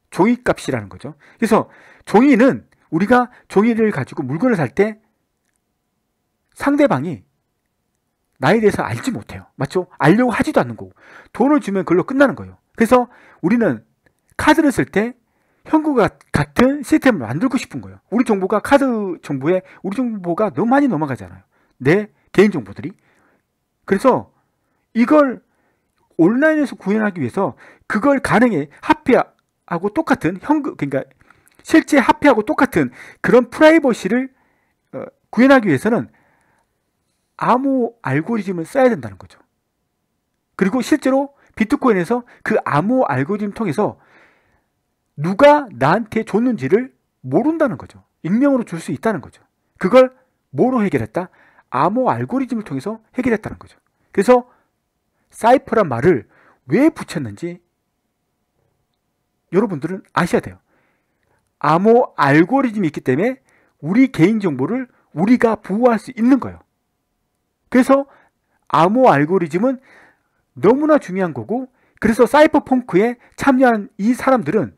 종이값이라는 거죠. 그래서 종이는 우리가 종이를 가지고 물건을 살 때 상대방이 나에 대해서 알지 못해요. 맞죠? 알려고 하지도 않는 거고. 돈을 주면 그걸로 끝나는 거예요. 그래서 우리는 카드를 쓸 때 현금과 같은 시스템을 만들고 싶은 거예요. 우리 정보가 카드 정보에 우리 정보가 너무 많이 넘어가잖아요. 내 개인 정보들이. 그래서 이걸 온라인에서 구현하기 위해서 그걸 가능해 합의하고 똑같은 현금 그러니까 실제 하폐하고 똑같은 그런 프라이버시를 어, 구현하기 위해서는 암호 알고리즘을 써야 된다는 거죠. 그리고 실제로 비트코인에서 그 암호 알고리즘 통해서 누가 나한테 줬는지를 모른다는 거죠. 익명으로 줄 수 있다는 거죠. 그걸 뭐로 해결했다? 암호 알고리즘을 통해서 해결했다는 거죠. 그래서 사이퍼란 말을 왜 붙였는지 여러분들은 아셔야 돼요. 암호 알고리즘이 있기 때문에 우리 개인정보를 우리가 보호할 수 있는 거예요. 그래서 암호 알고리즘은 너무나 중요한 거고 그래서 사이버펑크에 참여한 이 사람들은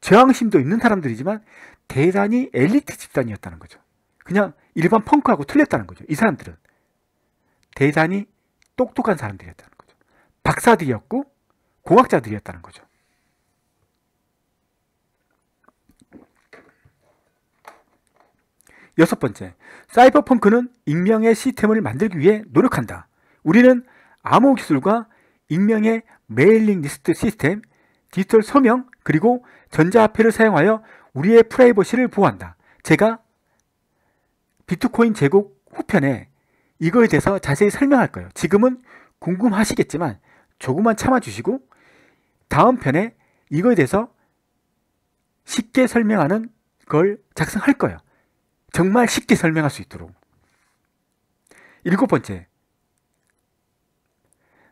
저항심도 있는 사람들이지만 대단히 엘리트 집단이었다는 거죠. 그냥 일반 펑크하고 틀렸다는 거죠. 이 사람들은 대단히 똑똑한 사람들이었다는 거죠. 박사들이었고 공학자들이었다는 거죠. 여섯 번째, 사이버펑크는 익명의 시스템을 만들기 위해 노력한다. 우리는 암호 기술과 익명의 메일링 리스트 시스템, 디지털 서명, 그리고 전자화폐를 사용하여 우리의 프라이버시를 보호한다. 제가 비트코인 제국 후편에 이거에 대해서 자세히 설명할 거예요. 지금은 궁금하시겠지만 조금만 참아주시고 다음 편에 이거에 대해서 쉽게 설명하는 걸 작성할 거예요. 정말 쉽게 설명할 수 있도록. 일곱 번째,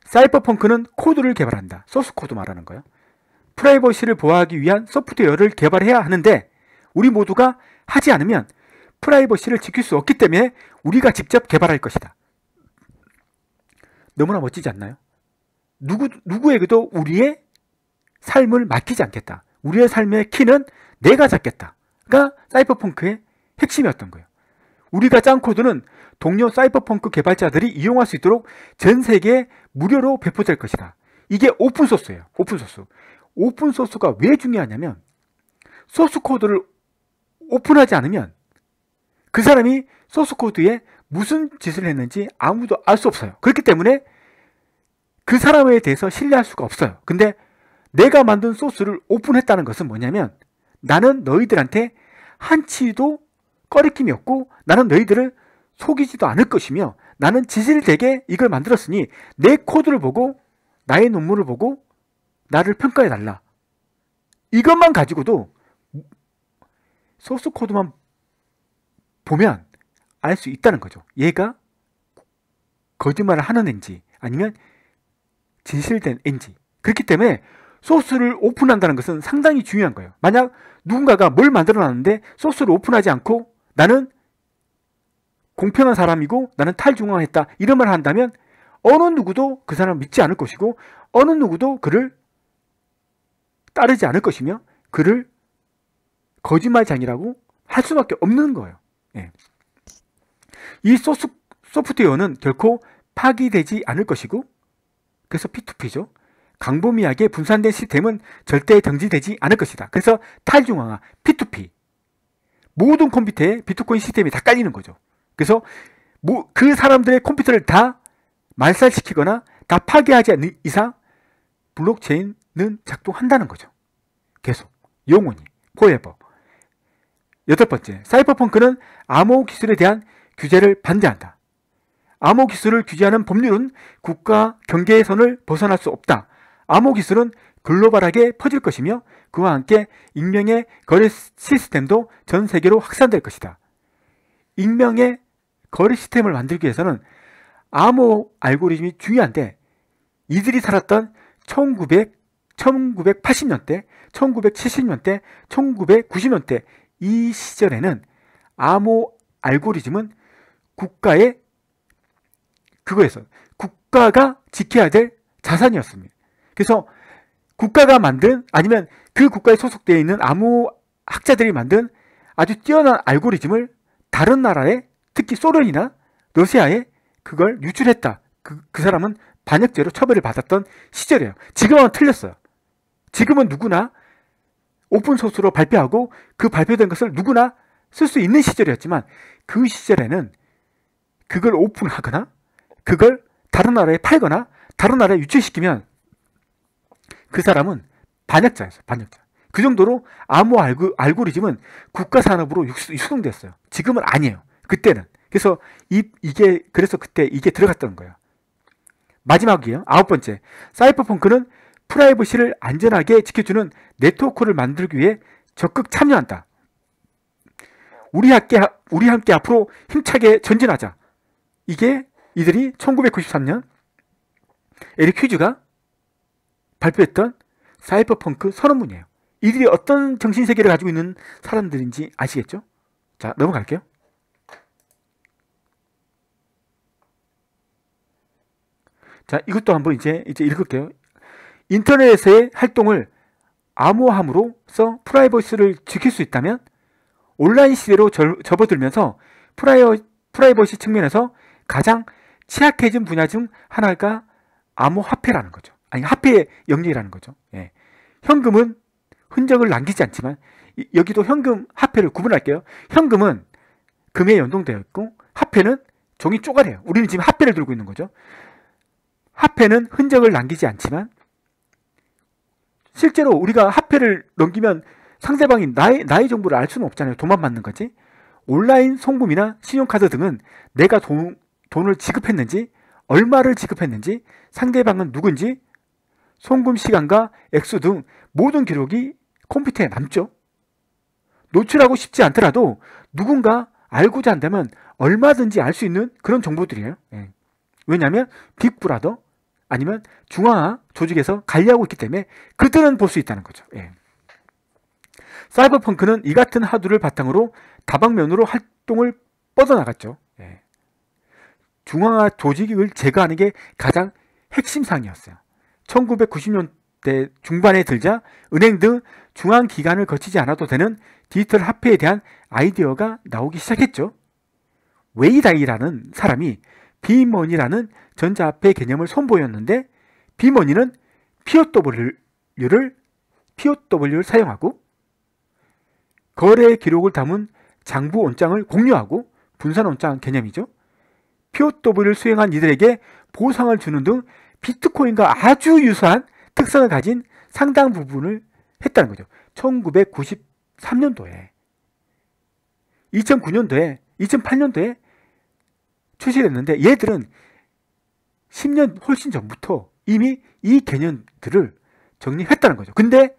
사이버펑크는 코드를 개발한다. 소스 코드 말하는 거예요. 프라이버시를 보호하기 위한 소프트웨어를 개발해야 하는데 우리 모두가 하지 않으면 프라이버시를 지킬 수 없기 때문에 우리가 직접 개발할 것이다. 너무나 멋지지 않나요? 누구, 누구에게도 우리의 삶을 맡기지 않겠다. 우리의 삶의 키는 내가 잡겠다. 가 사이버펑크의 핵심이었던 거예요. 우리가 짠 코드는 동료 사이버펑크 개발자들이 이용할 수 있도록 전 세계에 무료로 배포될 것이다. 이게 오픈소스예요. 오픈소스. 오픈소스가 왜 중요하냐면 소스코드를 오픈하지 않으면 그 사람이 소스코드에 무슨 짓을 했는지 아무도 알 수 없어요. 그렇기 때문에 그 사람에 대해서 신뢰할 수가 없어요. 근데 내가 만든 소스를 오픈했다는 것은 뭐냐면 나는 너희들한테 한치도 꺼리낌이 없고 나는 너희들을 속이지도 않을 것이며 나는 지질되게 이걸 만들었으니 내 코드를 보고 나의 논문을 보고 나를 평가해 달라. 이것만 가지고도 소스 코드만 보면 알 수 있다는 거죠. 얘가 거짓말을 하는 앤지 아니면 진실된 앤지. 그렇기 때문에 소스를 오픈한다는 것은 상당히 중요한 거예요. 만약 누군가가 뭘 만들어 놨는데 소스를 오픈하지 않고 나는 공평한 사람이고 나는 탈중앙했다 이런 말을 한다면 어느 누구도 그 사람을 믿지 않을 것이고 어느 누구도 그를 따르지 않을 것이며 그를 거짓말장이라고 할 수밖에 없는 거예요. 예. 이 소스, 소프트웨어는 결코 파기되지 않을 것이고 그래서 P2P죠. 강범위하게 분산된 시스템은 절대 정지되지 않을 것이다. 그래서 탈중앙화, P2P 모든 컴퓨터에 비트코인 시스템이 다 깔리는 거죠. 그래서 뭐그 사람들의 컴퓨터를 다 말살시키거나 다 파괴하지 않는 이상 블록체인은 작동한다는 거죠. 계속 영원히 포에버 여덟 번째 사이버펑크는 암호 기술에 대한 규제를 반대한다. 암호 기술을 규제하는 법률은 국가 경계선을 벗어날 수 없다. 암호 기술은 글로벌하게 퍼질 것이며 그와 함께 익명의 거래 시스템도 전 세계로 확산될 것이다. 익명의 거래 시스템을 만들기 위해서는 암호 알고리즘이 중요한데 이들이 살았던 1900, 1980년대, 1970년대, 1990년대 이 시절에는 암호 알고리즘은 국가의 그거에서 국가가 지켜야 될 자산이었습니다. 그래서 국가가 만든 아니면 그 국가에 소속되어 있는 암무 학자들이 만든 아주 뛰어난 알고리즘을 다른 나라에 특히 소련이나 러시아에 그걸 유출했다. 그, 그 사람은 반역죄로 처벌을 받았던 시절이에요. 지금은 틀렸어요. 지금은 누구나 오픈 소스로 발표하고 그 발표된 것을 누구나 쓸 수 있는 시절이었지만 그 시절에는 그걸 오픈하거나 그걸 다른 나라에 팔거나 다른 나라에 유출시키면 그 사람은 반역자였어요. 반역자. 그 정도로 암호 알고, 알고리즘은 국가 산업으로 육성됐어요. 지금은 아니에요. 그때는. 그래서 이, 이게 그래서 그때 이게 들어갔다는 거예요. 마지막이에요. 아홉 번째. 사이버펑크는 프라이버시를 안전하게 지켜주는 네트워크를 만들기 위해 적극 참여한다. 우리 함께, 우리 함께 앞으로 힘차게 전진하자. 이게 이들이 1993년 에릭 휴즈가 발표했던 사이버펑크 선언문이에요. 이들이 어떤 정신세계를 가지고 있는 사람들인지 아시겠죠? 자, 넘어갈게요. 자, 이것도 한번 이제, 이제 읽을게요. 인터넷의 활동을 암호함으로써 프라이버시를 지킬 수 있다면 온라인 시대로 절, 접어들면서 프라이어, 프라이버시 측면에서 가장 취약해진 분야 중 하나가 암호화폐라는 거죠. 아니 화폐 영리라는 거죠. 예. 현금은 흔적을 남기지 않지만 이, 여기도 현금 화폐를 구분할게요. 현금은 금에 연동되어 있고 화폐는 종이 쪼가려요. 우리는 지금 화폐를 들고 있는 거죠. 화폐는 흔적을 남기지 않지만 실제로 우리가 화폐를 넘기면 상대방이 나의, 나의 정보를 알 수는 없잖아요. 돈만 받는 거지. 온라인 송금이나 신용카드 등은 내가 돈, 돈을 지급했는지 얼마를 지급했는지 상대방은 누군지 송금 시간과 액수 등 모든 기록이 컴퓨터에 남죠. 노출하고 싶지 않더라도 누군가 알고자 한다면 얼마든지 알 수 있는 그런 정보들이에요. 예. 왜냐하면 빅브라더 아니면 중앙화 조직에서 관리하고 있기 때문에 그들은 볼 수 있다는 거죠. 예. 사이버펑크는 이 같은 하두를 바탕으로 다방면으로 활동을 뻗어나갔죠. 예. 중앙화 조직을 제거하는 게 가장 핵심 사항이었어요. 1990년대 중반에 들자 은행 등 중앙 기관을 거치지 않아도 되는 디지털 화폐에 대한 아이디어가 나오기 시작했죠. 웨이다이라는 사람이 비머니라는 전자화폐 개념을 선보였는데 비머니는 POW를 POW를 사용하고 거래 기록을 담은 장부 원장을 공유하고 분산 원장 개념이죠. POW를 수행한 이들에게 보상을 주는 등 비트코인과 아주 유사한 특성을 가진 상당 부분을 했다는 거죠. 1993년도에 2009년도에 2008년도에 출시됐는데 얘들은 10년 훨씬 전부터 이미 이 개념들을 정리했다는 거죠. 근데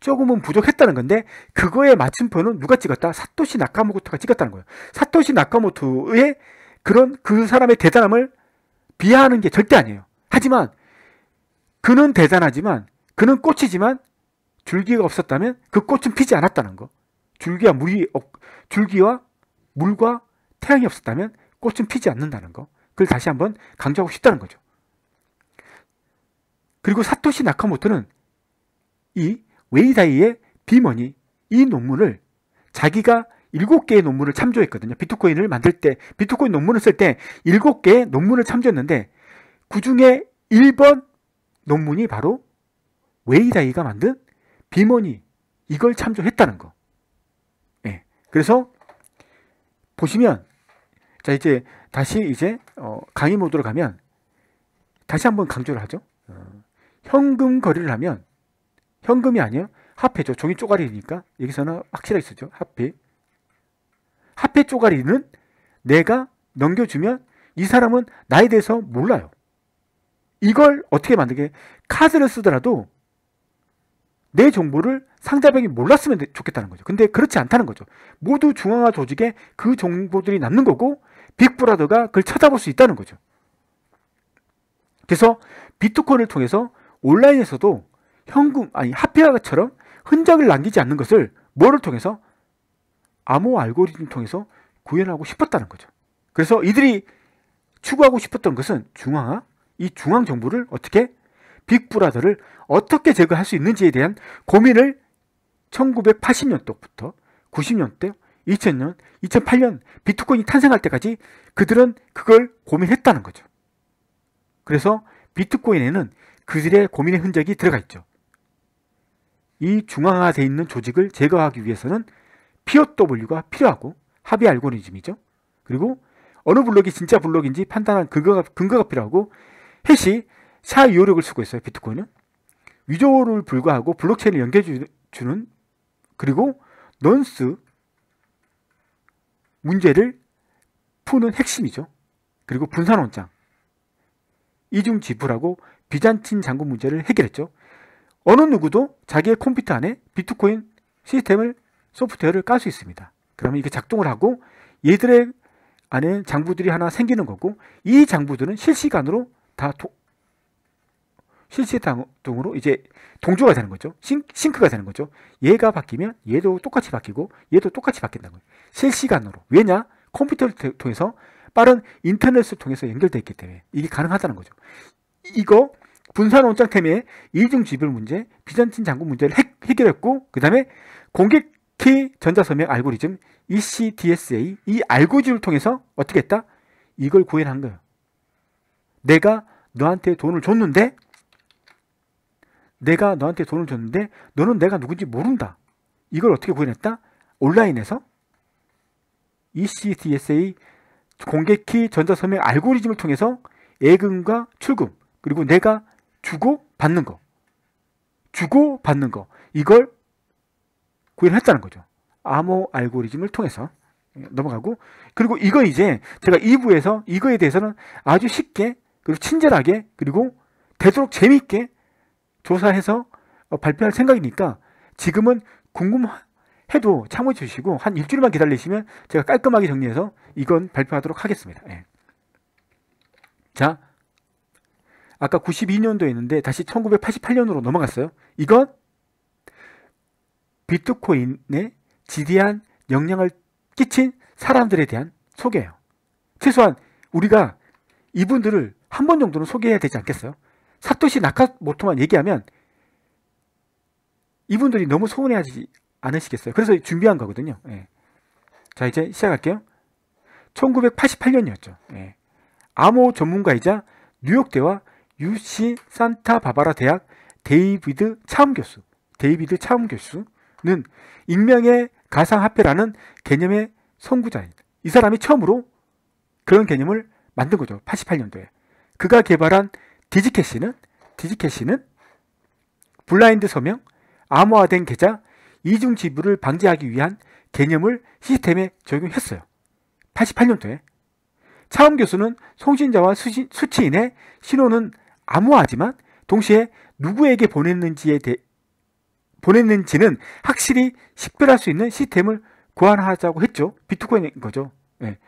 조금은 부족했다는 건데 그거에 맞춤표는 누가 찍었다? 사토시 나카모토가 찍었다는 거예요. 사토시 나카모토의 그런 그 사람의 대단함을 비하하는 게 절대 아니에요. 하지만 그는 대단하지만 그는 꽃이지만 줄기가 없었다면 그 꽃은 피지 않았다는 거. 줄기와 물이 줄기와 물과 태양이 없었다면 꽃은 피지 않는다는 거. 그걸 다시 한번 강조하고 싶다는 거죠. 그리고 사토시 나카모토는 이 웨이다이의 비머니 이 논문을 자기가 일곱 개의 논문을 참조했거든요. 비트코인을 만들 때, 비트코인 논문을 쓸 때 일곱 개의 논문을 참조했는데 그 중에 1번 논문이 바로 웨이다이가 만든 비머니 이걸 참조했다는 거. 예. 그래서 보시면 자 이제 다시 이제 어 강의 모드로 가면 다시 한번 강조를 하죠. 어, 현금 거래를 하면 현금이 아니에요. 화폐죠. 종이 쪼가리니까 여기서는 확실하게 쓰죠. 화폐. 화폐 쪼가리는 내가 넘겨주면 이 사람은 나에 대해서 몰라요. 이걸 어떻게 만들게 카드를 쓰더라도 내 정보를 상대방이 몰랐으면 좋겠다는 거죠. 근데 그렇지 않다는 거죠. 모두 중앙화 조직에 그 정보들이 남는 거고 빅브라더가 그걸 찾아볼 수 있다는 거죠. 그래서 비트코인을 통해서 온라인에서도 현금 아니 화폐화처럼 흔적을 남기지 않는 것을 뭐를 통해서 암호 알고리즘 을 통해서 구현하고 싶었다는 거죠. 그래서 이들이 추구하고 싶었던 것은 중앙화, 이 중앙 정부를 어떻게 빅브라더를 어떻게 제거할 수 있는지에 대한 고민을 1980년도부터 90년대, 2000년, 2008년 비트코인이 탄생할 때까지 그들은 그걸 고민했다는 거죠. 그래서 비트코인에는 그들의 고민의 흔적이 들어가 있죠. 이 중앙화되어 있는 조직을 제거하기 위해서는 POW가 필요하고 합의 알고리즘이죠. 그리고 어느 블록이 진짜 블록인지 판단한 근거가, 근거가 필요하고 해시 샤 요력을 쓰고 있어요. 비트코인은 위조를 불과하고 블록체인을 연결해주는 그리고 논스 문제를 푸는 핵심이죠. 그리고 분산원장 이중지불하고 비잔틴 장군 문제를 해결했죠. 어느 누구도 자기의 컴퓨터 안에 비트코인 시스템을 소프트웨어를 깔 수 있습니다. 그러면 이게 작동을 하고 얘들의 안에 장부들이 하나 생기는 거고 이 장부들은 실시간으로 다 도, 실시간으로 이제 동조가 되는 거죠. 싱, 크가 되는 거죠. 얘가 바뀌면 얘도 똑같이 바뀌고 얘도 똑같이 바뀐다는 거예요. 실시간으로. 왜냐? 컴퓨터를 통해서 빠른 인터넷을 통해서 연결되어 있기 때문에 이게 가능하다는 거죠. 이거 분산 원장 템의 이중 지불 문제, 비전틴 장군 문제를 해, 해결했고 그 다음에 공개 K 그 전자서명 알고리즘 ECDSA 이 알고리즘을 통해서 어떻게 했다? 이걸 구현한 거예요. 내가 너한테 돈을 줬는데 내가 너한테 돈을 줬는데 너는 내가 누군지 모른다. 이걸 어떻게 구현했다? 온라인에서 ECDSA 공개키 전자서명 알고리즘을 통해서 예금과 출금 그리고 내가 주고 받는 거 주고 받는 거 이걸 구현을 했다는 거죠. 암호 알고리즘을 통해서 예, 넘어가고 그리고 이거 이제 제가 2부에서 이거에 대해서는 아주 쉽게 그리고 친절하게 그리고 되도록 재미있게 조사해서 어, 발표할 생각이니까 지금은 궁금해도 참고해 주시고 한 일주일만 기다리시면 제가 깔끔하게 정리해서 이건 발표하도록 하겠습니다. 예. 자, 아까 92년도에 있는데 다시 1988년으로 넘어갔어요. 이건 비트코인에 지대한 영향을 끼친 사람들에 대한 소개예요. 최소한 우리가 이분들을 한 번 정도는 소개해야 되지 않겠어요? 사토시 나카모토만 얘기하면 이분들이 너무 서운해하지 않으시겠어요? 그래서 준비한 거거든요. 예. 자 이제 시작할게요. 1988년이었죠. 예. 암호 전문가이자 뉴욕대와 UC 산타바바라 대학 데이비드 차음 교수, 데이비드 차음 교수, 는 익명의 가상화폐라는 개념의 선구자입니다. 이 사람이 처음으로 그런 개념을 만든 거죠. 88년도에. 그가 개발한 디지캐시는 디지캐시는 블라인드 서명, 암호화된 계좌, 이중 지불을 방지하기 위한 개념을 시스템에 적용했어요. 88년도에. 차움 교수는 송신자와 수치, 인의 신호는 암호화지만 하 동시에 누구에게 보냈는지에 대, 해 보냈는지는 확실히 식별할 수 있는 시스템을 구안하자고 했죠. 비트코인인 거죠. 예.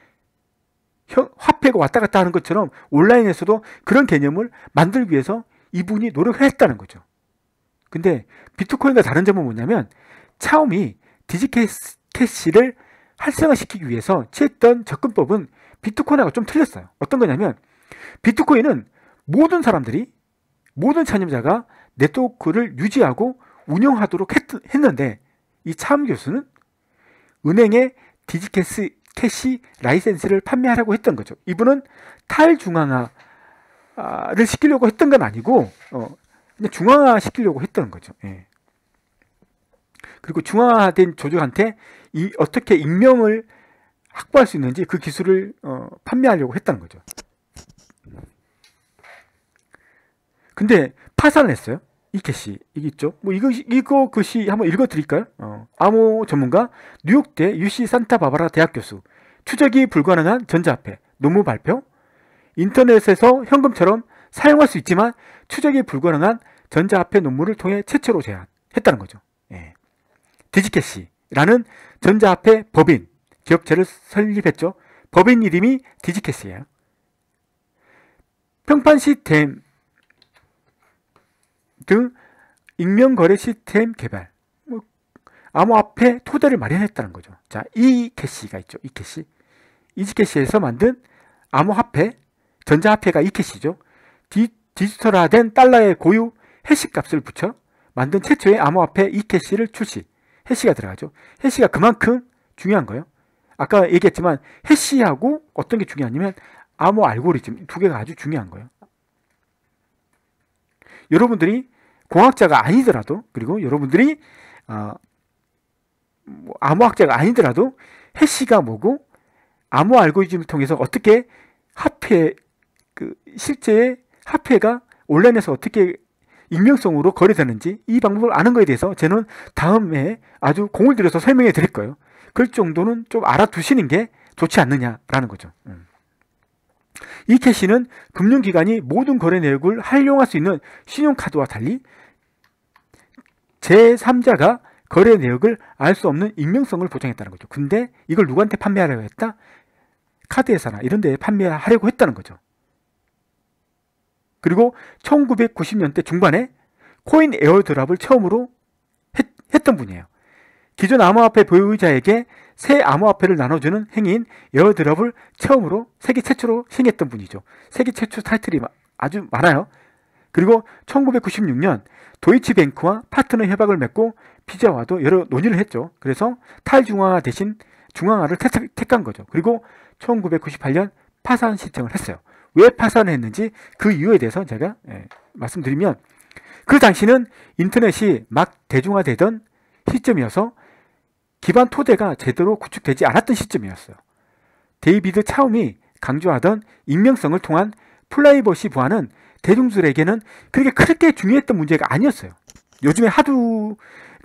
화폐가 왔다 갔다 하는 것처럼 온라인에서도 그런 개념을 만들기 위해서 이분이 노력했다는 을 거죠. 근데 비트코인과 다른 점은 뭐냐면 차움이 디지캐시를 활성화시키기 위해서 취했던 접근법은 비트코인하고 좀 틀렸어요. 어떤 거냐면 비트코인은 모든 사람들이 모든 참여자가 네트워크를 유지하고 운영하도록 했, 는데이 참 교수는 은행에 디지캐시 캐시 라이센스를 판매하라고 했던 거죠. 이분은 탈중앙화를 시키려고 했던 건 아니고 어, 중앙화 시키려고 했던 거죠. 예. 그리고 중앙화된 조조한테 이, 어떻게 익명을 확보할 수 있는지 그 기술을 어, 판매하려고 했던 거죠. 근데 파산을 했어요. 이케시 이 있죠. 뭐 이거 이거 그시 한번 읽어드릴까요? 어. 암호 전문가 뉴욕대 UC 산타바바라 대학 교수 추적이 불가능한 전자화폐 노무 발표 인터넷에서 현금처럼 사용할 수 있지만 추적이 불가능한 전자화폐 논문을 통해 최초로 제안했다는 거죠. 예. 디지캐시라는 전자화폐 법인 기업체를 설립했죠. 법인 이름이 디지캐시예요. 평판 시스템 등 익명 거래 시스템 개발, 뭐 암호화폐 토대를 마련했다는 거죠. 자, 이 캐시가 있죠. 이 캐시. 이지 캐시에서 만든 암호화폐, 전자화폐가 이 캐시죠. 디, 디지털화된 달러의 고유 해시값을 붙여 만든 최초의 암호화폐 이 캐시를 출시. 해시가 들어가죠. 해시가 그만큼 중요한 거예요. 아까 얘기했지만 해시하고 어떤 게 중요하냐면 암호 알고리즘 두 개가 아주 중요한 거예요. 여러분들이 공학자가 아니더라도 그리고 여러분들이 어, 뭐 암호학자가 아니더라도 해시가 뭐고 암호 알고리즘을 통해서 어떻게 화폐 그 실제의 화폐가 온라인에서 어떻게 익명성으로 거래되는지 이 방법을 아는 것에 대해서 저는 다음에 아주 공을 들여서 설명해 드릴 거예요. 그럴 정도는 좀 알아두시는 게 좋지 않느냐라는 거죠. 음. 이 캐시는 금융기관이 모든 거래 내역을 활용할 수 있는 신용카드와 달리 제3자가 거래 내역을 알 수 없는 익명성을 보장했다는 거죠. 근데 이걸 누구한테 판매하려고 했다? 카드회사나 이런 데에 판매하려고 했다는 거죠. 그리고 1990년대 중반에 코인 에어드랍을 처음으로 했, 던 분이에요. 기존 암호화폐 보유자에게 새 암호화폐를 나눠주는 행인 에어드랍을 처음으로 세계 최초로 시행했던 분이죠. 세계 최초 타이틀이 아주 많아요. 그리고 1996년 도이치뱅크와 파트너 협약을 맺고 피자와도 여러 논의를 했죠. 그래서 탈중앙화 대신 중앙화를 택한 거죠. 그리고 1998년 파산 신청을 했어요. 왜 파산을 했는지 그 이유에 대해서 제가 예, 말씀드리면 그 당시는 인터넷이 막 대중화되던 시점이어서 기반 토대가 제대로 구축되지 않았던 시점이었어요. 데이비드 차움이 강조하던 익명성을 통한 플라이버시 보안은 대중들에게는 그렇게 크게 중요했던 문제가 아니었어요. 요즘에 하두가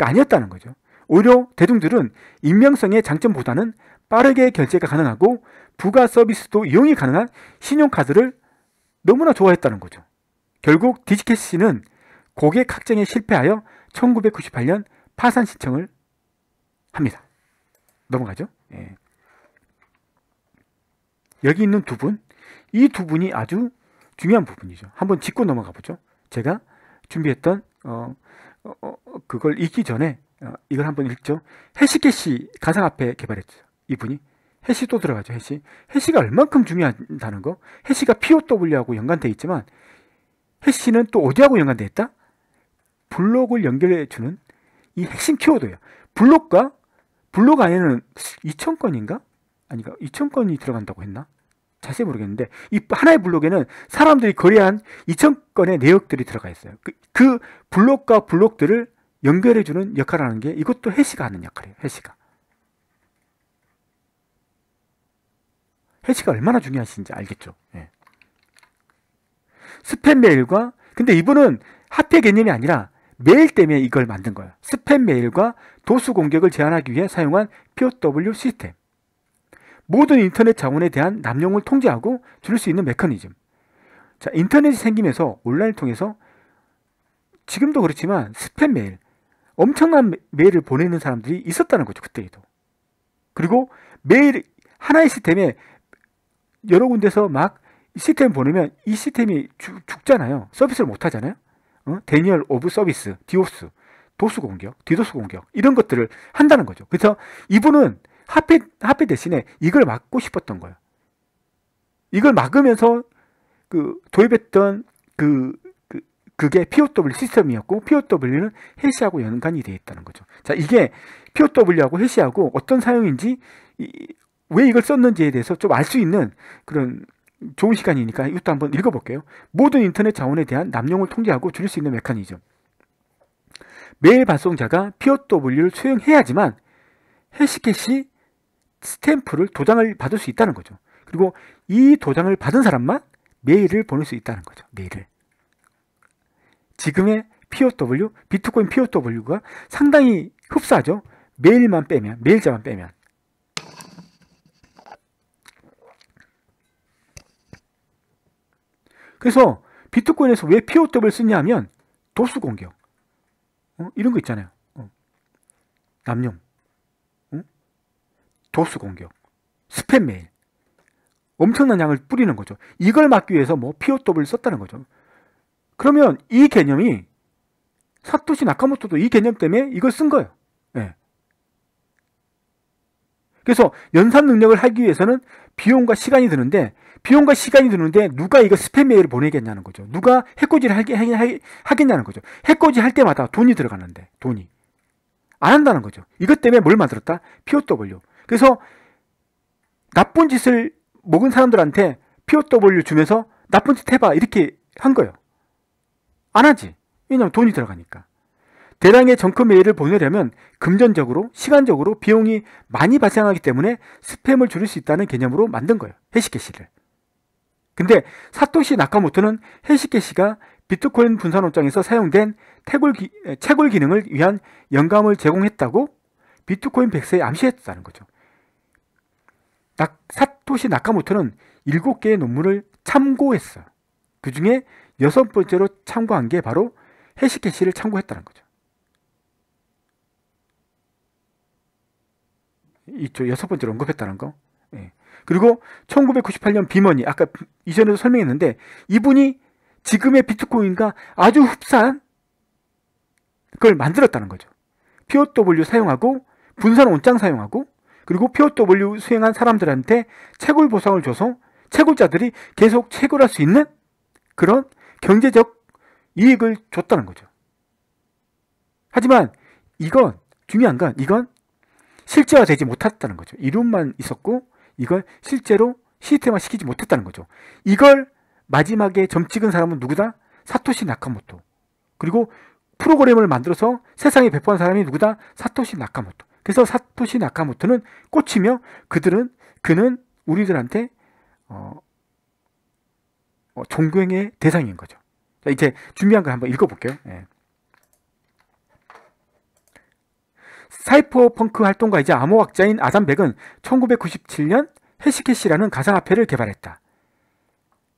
아니었다는 거죠. 오히려 대중들은 익명성의 장점보다는 빠르게 결제가 가능하고 부가 서비스도 이용이 가능한 신용카드를 너무나 좋아했다는 거죠. 결국 디지캐시는 고객 확정에 실패하여 1998년 파산 신청을 합니다. 넘어가죠. 예. 여기 있는 두 분, 이 두 분이 아주 중요한 부분이죠. 한번 짚고 넘어가 보죠. 제가 준비했던 어, 어, 어, 그걸 읽기 전에 어, 이걸 한번 읽죠. 해시캐시 가상화폐 개발했죠. 이분이 해시 또 들어가죠. 해시 해시가 얼만큼 중요하다는 거. 해시가 POW하고 연관되어 있지만 해시는 또 어디하고 연관되어 있다? 블록을 연결해 주는 이 핵심 키워드예요. 블록과 블록안에는 2,000건인가? 아니 2,000건이 들어간다고 했나? 자세히 모르겠는데 이 하나의 블록에는 사람들이 거래한 2,000건의 내역들이 들어가 있어요. 그, 그 블록과 블록들을 연결해주는 역할을 하는 게 이것도 해시가 하는 역할이에요. 해시가. 해시가 얼마나 중요하신지 알겠죠. 예. 스팸 메일과 근데 이분은 핫팩 개념이 아니라 메일 때문에 이걸 만든 거예요. 스팸 메일과 도수 공격을 제한하기 위해 사용한 POW 시스템. 모든 인터넷 자원에 대한 남용을 통제하고 줄일 수 있는 메커니즘. 자, 인터넷이 생기면서 온라인을 통해서 지금도 그렇지만 스팸 메일, 엄청난 메일을 보내는 사람들이 있었다는 거죠. 그때에도. 그리고 메일 하나의 시스템에 여러 군데서 막 시스템 보내면 이 시스템이 죽, 잖아요 서비스를 못 하잖아요. 어? 데니얼 오브 서비스, 디오스, 도수 공격, 디도스 공격 이런 것들을 한다는 거죠. 그래서 이분은 하페 하페 대신에 이걸 막고 싶었던 거예요. 이걸 막으면서 그 도입했던 그, 그 그게 POW 시스템이었고 POW는 해시하고 연관이 되어 있다는 거죠. 자, 이게 POW하고 해시하고 어떤 사용인지 이, 왜 이걸 썼는지에 대해서 좀 알 수 있는 그런 좋은 시간이니까 이것도 한번 읽어볼게요. 모든 인터넷 자원에 대한 남용을 통제하고 줄일 수 있는 메커니즘. 메일 발송자가 POW를 수용해야지만 해시캐시 스탬프를 도장을 받을 수 있다는 거죠. 그리고 이 도장을 받은 사람만 메일을 보낼 수 있다는 거죠. 메일을. 지금의 POW, 비트코인 POW가 상당히 흡사하죠. 메일만 빼면, 메일자만 빼면. 그래서 비트코인에서 왜 POW를 쓰냐 면 도수 공격. 어? 이런 거 있잖아요. 어. 남용. 어? 도수 공격. 스팸 메일. 엄청난 양을 뿌리는 거죠. 이걸 막기 위해서 뭐 POW를 썼다는 거죠. 그러면 이 개념이 사토시 나카모토도 이 개념 때문에 이걸 쓴 거예요. 네. 그래서 연산 능력을 하기 위해서는 비용과 시간이 드는데 비용과 시간이 드는데 누가 이거 스팸 메일을 보내겠냐는 거죠. 누가 해코지를 하겠, 하겠냐는 거죠. 해코지 할 때마다 돈이 들어가는데 돈이 안 한다는 거죠. 이것 때문에 뭘 만들었다? POW. 그래서 나쁜 짓을 먹은 사람들한테 POW 주면서 나쁜 짓 해봐 이렇게 한 거예요. 안 하지. 왜냐면 돈이 들어가니까. 대량의 정크 메일을 보내려면 금전적으로, 시간적으로 비용이 많이 발생하기 때문에 스팸을 줄일 수 있다는 개념으로 만든 거예요. 해시캐시를. 근데 사토시 나카모토는 헤시케 시가 비트코인 분산업장에서 사용된 태골 기, 채굴 기능을 위한 영감을 제공했다고 비트코인 백세에 암시했다는 거죠. 나, 사토시 나카모토는 7개의 논문을 참고했어. 그 중에 여섯 번째로 참고한 게 바로 해시캐시를 참고했다는 거죠. 이쪽 여섯 번째로 언급했다는 거. 그리고 1998년 비머니 아까 이전에도 설명했는데 이분이 지금의 비트코인과 아주 흡사한 그걸 만들었다는 거죠. POW 사용하고 분산 원장 사용하고 그리고 POW 수행한 사람들한테 채굴 보상을 줘서 채굴자들이 계속 채굴할 수 있는 그런 경제적 이익을 줬다는 거죠. 하지만 이건 중요한 건 이건 실제화되지 못했다는 거죠. 이론만 있었고 이걸 실제로 시스템화 시키지 못했다는 거죠. 이걸 마지막에 점 찍은 사람은 누구다? 사토시 나카모토. 그리고 프로그램을 만들어서 세상에 배포한 사람이 누구다? 사토시 나카모토. 그래서 사토시 나카모토는 꽃이며 그들은 그는 우리들한테 어, 어, 존경의 대상인 거죠. 자, 이제 준비한 걸 한번 읽어볼게요. 예. 사이퍼펑크 활동가이자 암호학자인 아담백은 1997년 해시캐시라는 가상화폐를 개발했다.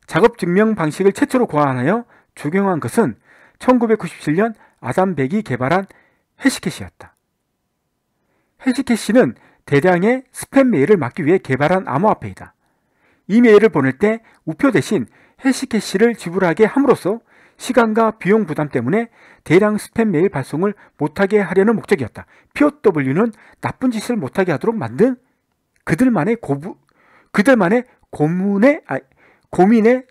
작업 증명 방식을 최초로 고안하여 적용한 것은 1997년 아담백이 개발한 해시캐시였다. 해시캐시는 대량의 스팸 메일을 막기 위해 개발한 암호화폐이다. 이 메일을 보낼 때 우표 대신 해시캐시를 지불하게 함으로써 시간과 비용 부담 때문에 대량 스팸 메일 발송을 못하게 하려는 목적이었다. POW는 나쁜 짓을 못하게 하도록 만든 그들만의 고부, 그들만의 고문의, 아, 고민의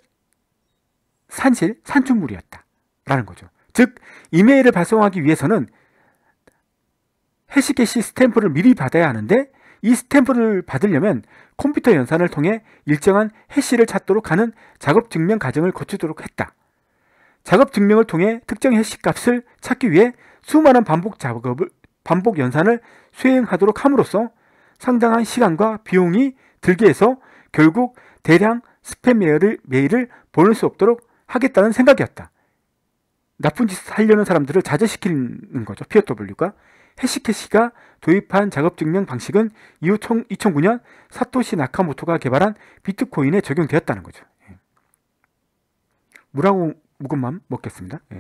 산실, 산출물이었다. 라는 거죠. 즉, 이메일을 발송하기 위해서는 해시캐시 스탬프를 미리 받아야 하는데 이 스탬프를 받으려면 컴퓨터 연산을 통해 일정한 해시를 찾도록 하는 작업 증명 과정을 거치도록 했다. 작업 증명을 통해 특정 해시값을 찾기 위해 수많은 반복 작업을 반복 연산을 수행하도록 함으로써 상당한 시간과 비용이 들게 해서 결국 대량 스팸 메일을, 메일을 보낼 수 없도록 하겠다는 생각이었다. 나쁜 짓 하려는 사람들을 자제시키는 거죠. POW가. 해시캐시가 도입한 작업 증명 방식은 이후 2009년 사토시 나카모토가 개발한 비트코인에 적용되었다는 거죠. 무라공, 예. 묵은 맘 먹겠습니다. 예.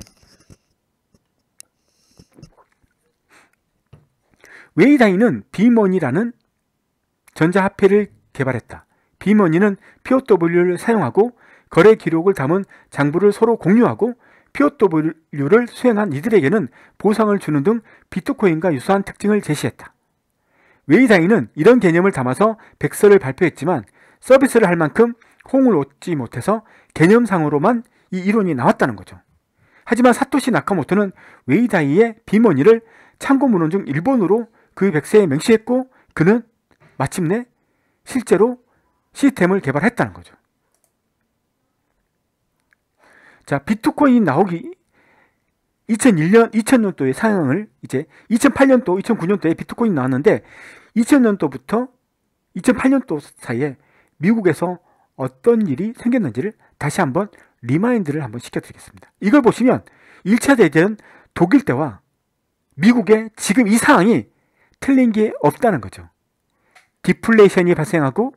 웨이다이는 비머니라는 전자화폐를 개발했다. 비머니는 POW를 사용하고 거래 기록을 담은 장부를 서로 공유하고 POW를 수행한 이들에게는 보상을 주는 등 비트코인과 유사한 특징을 제시했다. 웨이다이는 이런 개념을 담아서 백서를 발표했지만 서비스를 할 만큼 홍을 얻지 못해서 개념상으로만 이 이론이 나왔다는 거죠. 하지만 사토시 나카모토는 웨이다이의 비머니를 참고문헌 중일본으로그 백세에 명시했고 그는 마침내 실제로 시스템을 개발했다는 거죠. 자, 비트코인 나오기 2001년, 2 0 0 0년도에 상황을 이제 2008년도, 2009년도에 비트코인 나왔는데 2000년도부터 2008년도 사이에 미국에서 어떤 일이 생겼는지를 다시 한번 리마인드를 한번 시켜드리겠습니다. 이걸 보시면 1차 대전 독일 때와 미국의 지금 이 상황이 틀린 게 없다는 거죠. 디플레이션이 발생하고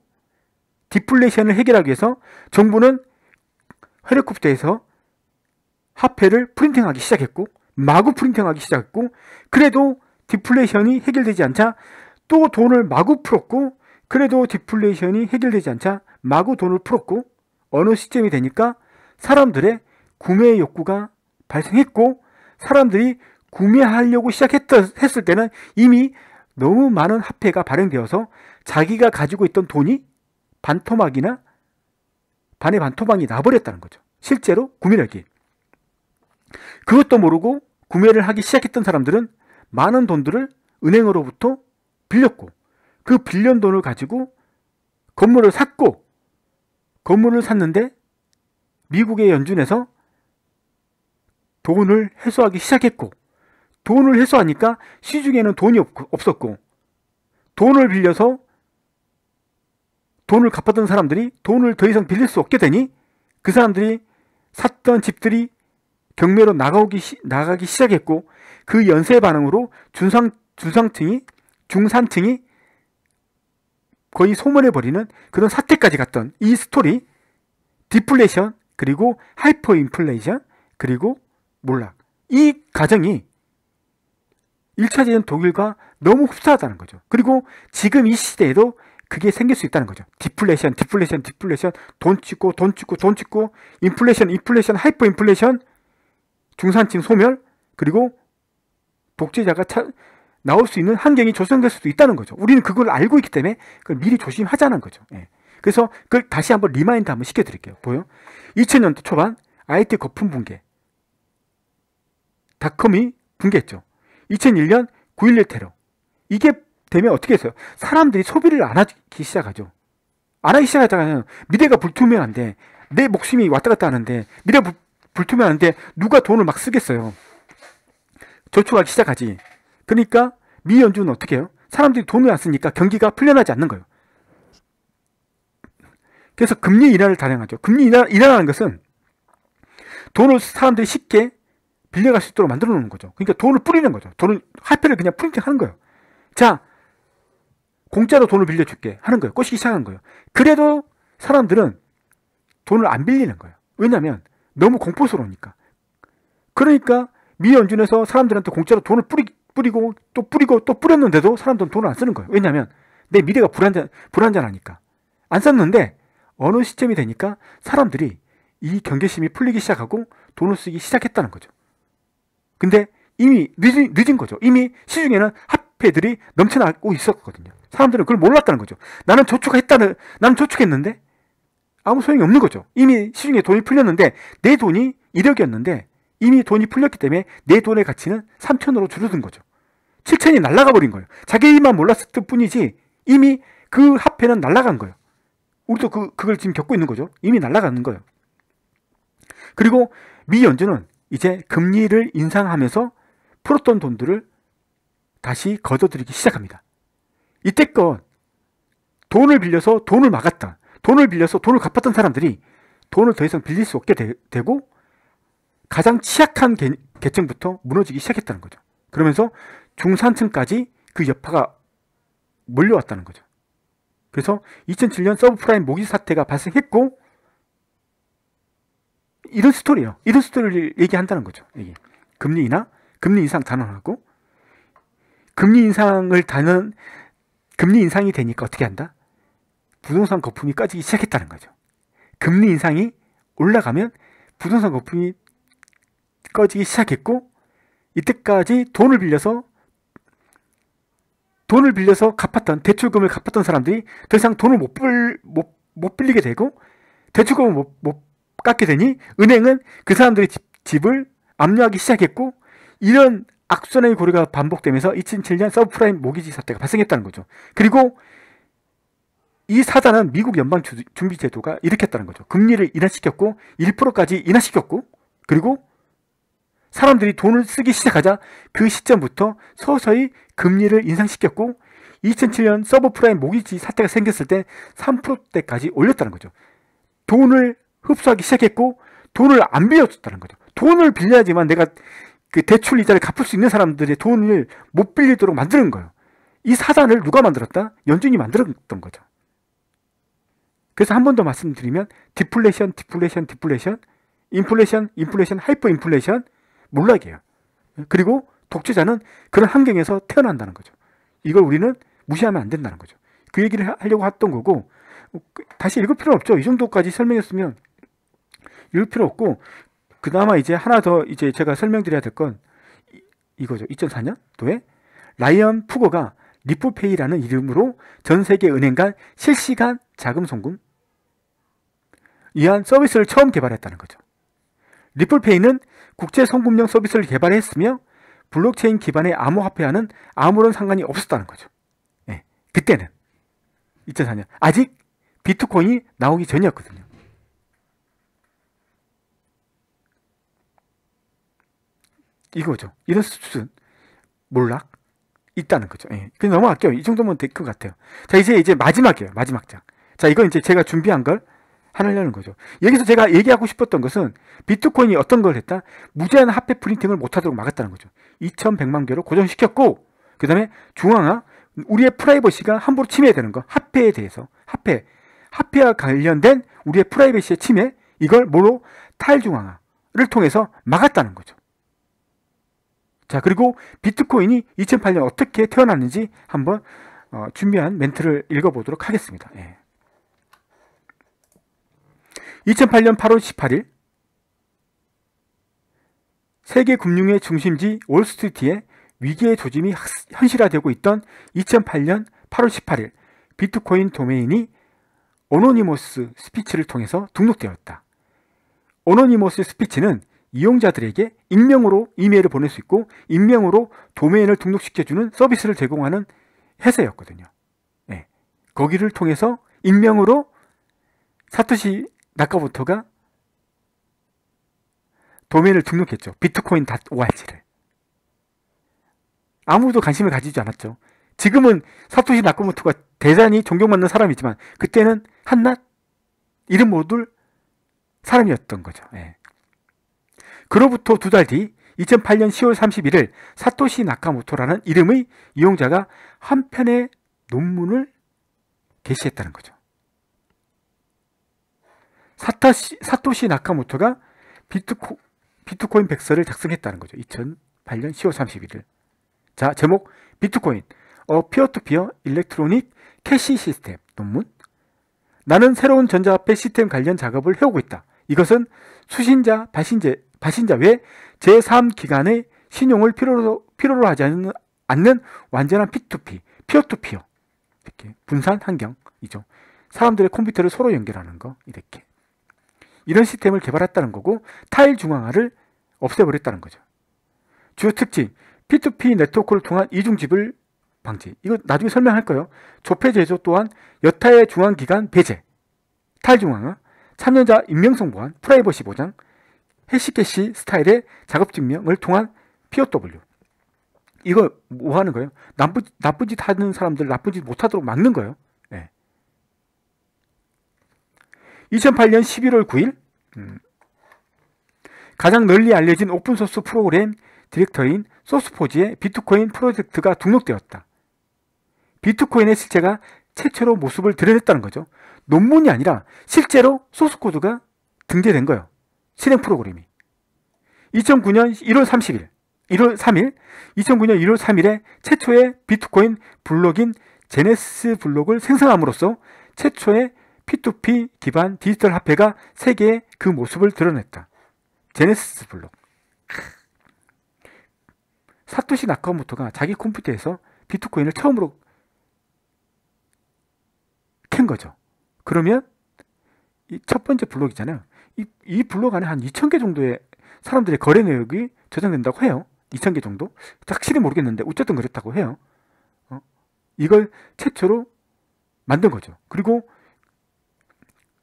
디플레이션을 해결하기 위해서 정부는 헬리콥터에서 화폐를 프린팅하기 시작했고 마구 프린팅하기 시작했고 그래도 디플레이션이 해결되지 않자 또 돈을 마구 풀었고 그래도 디플레이션이 해결되지 않자 마구 돈을 풀었고 어느 시점이 되니까 사람들의 구매 욕구가 발생했고 사람들이 구매하려고 시작했을 때는 이미 너무 많은 화폐가 발행되어서 자기가 가지고 있던 돈이 반토막이나 반의 반토막이 나버렸다는 거죠. 실제로 구매를 하기. 그것도 모르고 구매를 하기 시작했던 사람들은 많은 돈들을 은행으로부터 빌렸고 그 빌린 돈을 가지고 건물을 샀고 건물을 샀는데 미국의 연준에서 돈을 회수하기 시작했고 돈을 회수하니까 시중에는 돈이 없었고 돈을 빌려서 돈을 갚았던 사람들이 돈을 더 이상 빌릴 수 없게 되니 그 사람들이 샀던 집들이 경매로 나가오기 시, 나가기 시작했고 그 연쇄 반응으로 중상 중상층이 중산층이 거의 소멸해 버리는 그런 사태까지 갔던 이 스토리 디플레이션 그리고 하이퍼 인플레이션, 그리고 몰락. 이 과정이 1차 대전 독일과 너무 흡사하다는 거죠. 그리고 지금 이 시대에도 그게 생길 수 있다는 거죠. 디플레이션, 디플레이션, 디플레이션, 돈 찍고, 돈 찍고, 돈 찍고, 인플레이션, 인플레이션, 하이퍼 인플레이션, 중산층 소멸, 그리고 독재자가 차, 나올 수 있는 환경이 조성될 수도 있다는 거죠. 우리는 그걸 알고 있기 때문에 그걸 미리 조심하자는 거죠. 예. 그래서 그걸 다시 한번 리마인드 한번 시켜드릴게요. 보여? 2000년대 초반 IT 거품 붕괴. 닷컴이 붕괴했죠. 2001년 9.11 테러. 이게 되면 어떻게 했어요? 사람들이 소비를 안 하기 시작하죠. 안 하기 시작하다가는 미래가 불투명한데 내 목숨이 왔다 갔다 하는데 미래가 불, 투명한데 누가 돈을 막 쓰겠어요. 저축하기 시작하지. 그러니까 미 연준은 어떻게 해요? 사람들이 돈을 안 쓰니까 경기가 풀려나지 않는 거예요. 그래서 금리 인하를 단행하죠. 금리 인하, 인하라는 것은 돈을 사람들이 쉽게 빌려갈 수 있도록 만들어 놓는 거죠. 그러니까 돈을 뿌리는 거죠. 돈을, 화폐를 그냥 프린팅 하는 거예요. 자, 공짜로 돈을 빌려줄게 하는 거예요. 꼬시기 시작한 거예요. 그래도 사람들은 돈을 안 빌리는 거예요. 왜냐면 하 너무 공포스러우니까. 그러니까 미연준에서 사람들한테 공짜로 돈을 뿌리, 뿌리고 또 뿌리고 또 뿌렸는데도 사람들은 돈을 안 쓰는 거예요. 왜냐면 하내 미래가 불안전, 불안전하니까. 안 썼는데 어느 시점이 되니까 사람들이 이 경계심이 풀리기 시작하고 돈을 쓰기 시작했다는 거죠. 근데 이미 늦은, 늦은 거죠. 이미 시중에는 화폐들이 넘쳐나고 있었거든요. 사람들은 그걸 몰랐다는 거죠. 나는 저축했다는, 나는 저축했는데 아무 소용이 없는 거죠. 이미 시중에 돈이 풀렸는데 내 돈이 1억이었는데 이미 돈이 풀렸기 때문에 내 돈의 가치는 3천으로 줄어든 거죠. 7천이 날라가 버린 거예요. 자기만 몰랐을 뿐이지 이미 그 화폐는 날라간 거예요. 우리도 그, 그걸 지금 겪고 있는 거죠. 이미 날아가는 거예요. 그리고 미 연준은 이제 금리를 인상하면서 풀었던 돈들을 다시 거둬들이기 시작합니다. 이때껏 돈을 빌려서 돈을 막았던, 돈을 빌려서 돈을 갚았던 사람들이 돈을 더 이상 빌릴 수 없게 되, 고 가장 취약한 계, 층부터 무너지기 시작했다는 거죠. 그러면서 중산층까지 그 여파가 몰려왔다는 거죠. 그래서 2007년 서브프라임 모기 사태가 발생했고 이런 스토리예요. 이런 스토리를 얘기한다는 거죠. 이게. 금리 인하, 금리 인상 단언하고 금리 인상을 단언 금리 인상이 되니까 어떻게 한다? 부동산 거품이 까지기 시작했다는 거죠. 금리 인상이 올라가면 부동산 거품이 꺼지기 시작했고 이때까지 돈을 빌려서 돈을 빌려서 갚았던 대출금을 갚았던 사람들이 더 이상 돈을 못, 불, 못, 못 빌리게 되고 대출금을 못, 못 깎게 되니 은행은 그 사람들의 집, 집을 압류하기 시작했고 이런 악순환의 고리가 반복되면서 2007년 서브프라임 모기지 사태가 발생했다는 거죠. 그리고 이 사단은 미국 연방 준비 제도가 일으켰다는 거죠. 금리를 인하시켰고 1%까지 인하시켰고 그리고 사람들이 돈을 쓰기 시작하자 그 시점부터 서서히 금리를 인상시켰고 2007년 서브프라임 모기지 사태가 생겼을 때 3%대까지 올렸다는 거죠. 돈을 흡수하기 시작했고 돈을 안 빌려줬다는 거죠. 돈을 빌려야지만 내가 그 대출 이자를 갚을 수 있는 사람들의 돈을 못 빌리도록 만드는 거예요. 이 사단을 누가 만들었다? 연준이 만들었던 거죠. 그래서 한 번 더 말씀드리면 디플레이션, 디플레이션, 디플레이션, 인플레이션, 인플레이션, 하이퍼 인플레이션, 몰락이에요. 그리고 독재자는 그런 환경에서 태어난다는 거죠. 이걸 우리는 무시하면 안 된다는 거죠. 그 얘기를 하려고 했던 거고 다시 읽을 필요 없죠. 이 정도까지 설명했으면 읽을 필요 없고 그나마 이제 하나 더 이제 제가 설명드려야 될 건 이거죠. 2004년도에 라이언 푸거가 리포페이라는 이름으로 전 세계 은행간 실시간 자금 송금 위한 서비스를 처음 개발했다는 거죠. 리플페이는 국제 송금형 서비스를 개발했으며 블록체인 기반의 암호화폐와는 아무런 상관이 없었다는 거죠. 예, 그때는 2004년 아직 비트코인이 나오기 전이었거든요. 이거죠. 이런 수준 몰락 있다는 거죠. 예. 그냥 넘어갈게요. 이 정도면 될 것 같아요. 자 이제 이제 마지막이에요. 마지막 장. 자 이건 이제 제가 준비한 걸 하려는 거죠. 여기서 제가 얘기하고 싶었던 것은 비트코인이 어떤 걸 했다? 무제한 화폐 프린팅을 못하도록 막았다는 거죠. 2100만 개로 고정시켰고 그 다음에 중앙화 우리의 프라이버시가 함부로 침해되는 거 화폐에 대해서 화폐 화폐와 관련된 우리의 프라이버시의 침해 이걸 뭐로 탈중앙화를 통해서 막았다는 거죠. 자 그리고 비트코인이 2008년 어떻게 태어났는지 한번 어, 준비한 멘트를 읽어보도록 하겠습니다. 예. 2008년 8월 18일 세계 금융의 중심지 올스트리트에 위기의 조짐이 현실화되고 있던 2008년 8월 18일 비트코인 도메인이 어노니머스 스피치를 통해서 등록되었다. 어노니머스 스피치는 이용자들에게 익명으로 이메일을 보낼 수 있고 익명으로 도메인을 등록시켜주는 서비스를 제공하는 회사였거든요. 네. 거기를 통해서 익명으로 사토시 나카부토가 도메인을 등록했죠. 비트코인 o r 지를 아무도 관심을 가지지 않았죠. 지금은 사토시 나카모토가 대단히 존경받는 사람이지만 그때는 한낱 이름 모를 사람이었던 거죠. 예. 그로부터 두 달 뒤 2008년 10월 31일 사토시 나카모토라는 이름의 이용자가 한 편의 논문을 게시했다는 거죠. 사타시, 사토시 나카모토가 비트코, 비트코인 백서를 작성했다는 거죠. 2008년 10월 31일. 자, 제목 비트코인 어 피어투피어 일렉트로닉 캐시 시스템 논문 나는 새로운 전자화폐 시스템 관련 작업을 해오고 있다. 이것은 수신자, 발신제, 발신자 외 제3기관의 신용을 필요로, 필요로 하지 않는, 않는 완전한 P2P, 피어투피어 이렇게 분산 환경이죠. 사람들의 컴퓨터를 서로 연결하는 거 이렇게 이런 시스템을 개발했다는 거고 타일 중앙화를 없애버렸다는 거죠. 주요 특징, P2P 네트워크를 통한 이중집을 방지. 이거 나중에 설명할 거예요. 조폐 제조 또한 여타의 중앙기관 배제, 타일 중앙화, 참여자 익명성 보안, 프라이버시 보장, 해시캐시 스타일의 작업 증명을 통한 POW. 이거 뭐 하는 거예요? 나쁘, 나쁜 짓 하는 사람들 나쁜 짓 못하도록 막는 거예요. 2008년 11월 9일 가장 널리 알려진 오픈소스 프로그램 디렉터인 소스포지의 비트코인 프로젝트가 등록되었다. 비트코인의 실체가 최초로 모습을 드러냈다는 거죠. 논문이 아니라 실제로 소스코드가 등재된 거예요. 실행 프로그램이. 2009년 1월 30일, 1월 3일, 2009년 1월 3일에 최초의 비트코인 블록인 제네스 블록을 생성함으로써 최초의 P2P 기반 디지털 화폐가 세계에그 모습을 드러냈다. 제네시스 블록 사토시 나카모토가 자기 컴퓨터에서 비트코인을 처음으로 캔 거죠. 그러면 이 첫 번째 블록이잖아요. 이, 이 블록 안에 한 2,000개 정도의 사람들의 거래 내역이 저장된다고 해요. 2,000개 정도? 확실히 모르겠는데 어쨌든 그랬다고 해요. 어? 이걸 최초로 만든 거죠. 그리고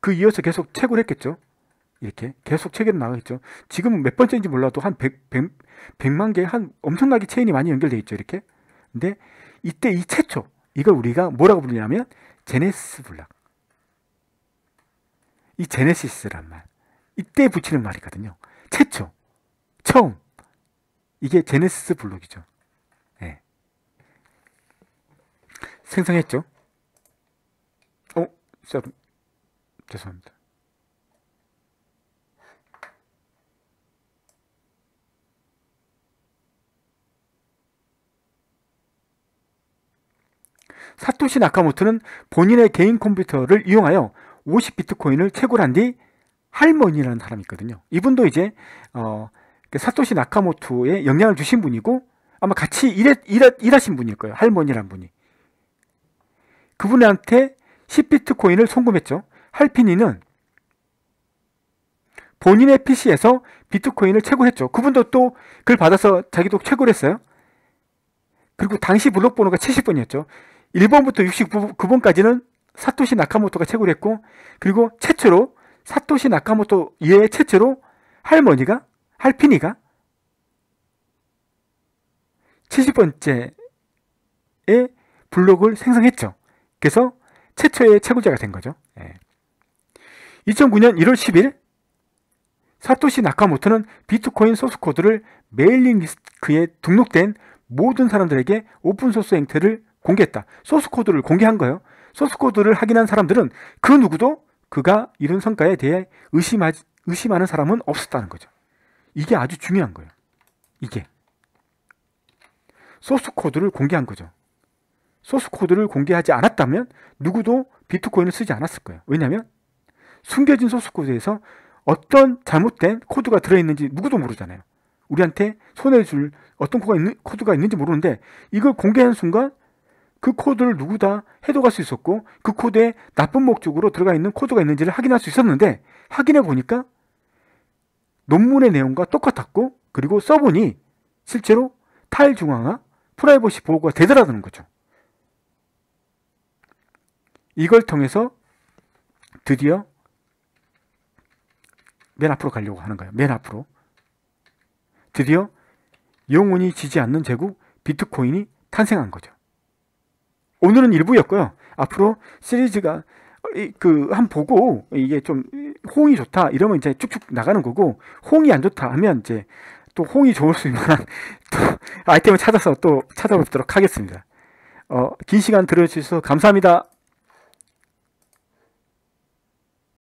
그 이어서 계속 채굴 했겠죠. 이렇게 계속 체계로 나가겠죠. 지금몇 번째인지 몰라도 한 100, 100, 만 개, 한 엄청나게 체인이 많이 연결되어 있죠. 이렇게. 근데 이때 이 최초, 이걸 우리가 뭐라고 부르냐면 제네시스 블락. 이 제네시스란 말. 이때 붙이는 말이거든요. 최초, 처음. 이게 제네시스 블록이죠. 네. 생성했죠. 어, 죄송합니다. 사토시 나카모토는 본인의 개인 컴퓨터를 이용하여 50비트코인을 채굴한 뒤 할머니라는 사람이 있거든요. 이분도 이제 어, 그 사토시 나카모토에 영향을 주신 분이고 아마 같이 일해, 일하, 일하신 분일 거예요. 할머니란 분이. 그분한테 10비트코인을 송금했죠. 할피니는 본인의 PC에서 비트코인을 채굴했죠. 그분도 또 그걸 받아서 자기도 채굴했어요. 그리고 당시 블록 번호가 70번이었죠. 1번부터 69번까지는 사토시 나카모토가 채굴했고 그리고 최초로 사토시 나카모토 이외에 최초로 할머니가 할피니가 70번째의 블록을 생성했죠. 그래서 최초의 채굴자가 된 거죠. 예. 2009년 1월 10일 사토시 나카모토는 비트코인 소스코드를 메일링 리스크에 등록된 모든 사람들에게 오픈소스 행태를 공개했다. 소스코드를 공개한 거예요. 소스코드를 확인한 사람들은 그 누구도 그가 이룬 성과에 대해 의심하, 의심하는 사람은 없었다는 거죠. 이게 아주 중요한 거예요. 이게. 소스코드를 공개한 거죠. 소스코드를 공개하지 않았다면 누구도 비트코인을 쓰지 않았을 거예요. 왜냐하면 숨겨진 소스 코드에서 어떤 잘못된 코드가 들어있는지 누구도 모르잖아요. 우리한테 손해줄 어떤 코드가, 있는, 코드가 있는지 모르는데 이걸 공개한 순간 그 코드를 누구 다 해독할 수 있었고 그 코드에 나쁜 목적으로 들어가 있는 코드가 있는지를 확인할 수 있었는데 확인해 보니까 논문의 내용과 똑같았고 그리고 써보니 실제로 탈중앙화 프라이버시 보호가 되더라는 거죠. 이걸 통해서 드디어 맨 앞으로 가려고 하는 거예요. 맨 앞으로. 드디어 영혼이 지지 않는 제국 비트코인이 탄생한 거죠. 오늘은 일부였고요. 앞으로 시리즈가 어, 그한 보고 이게 좀 호응이 좋다 이러면 이제 쭉쭉 나가는 거고 호응이 안 좋다 하면 이제 또 호응이 좋을 수 있는 아이템을 찾아서 또 찾아뵙도록 하겠습니다. 어, 긴 시간 들어주셔서 감사합니다.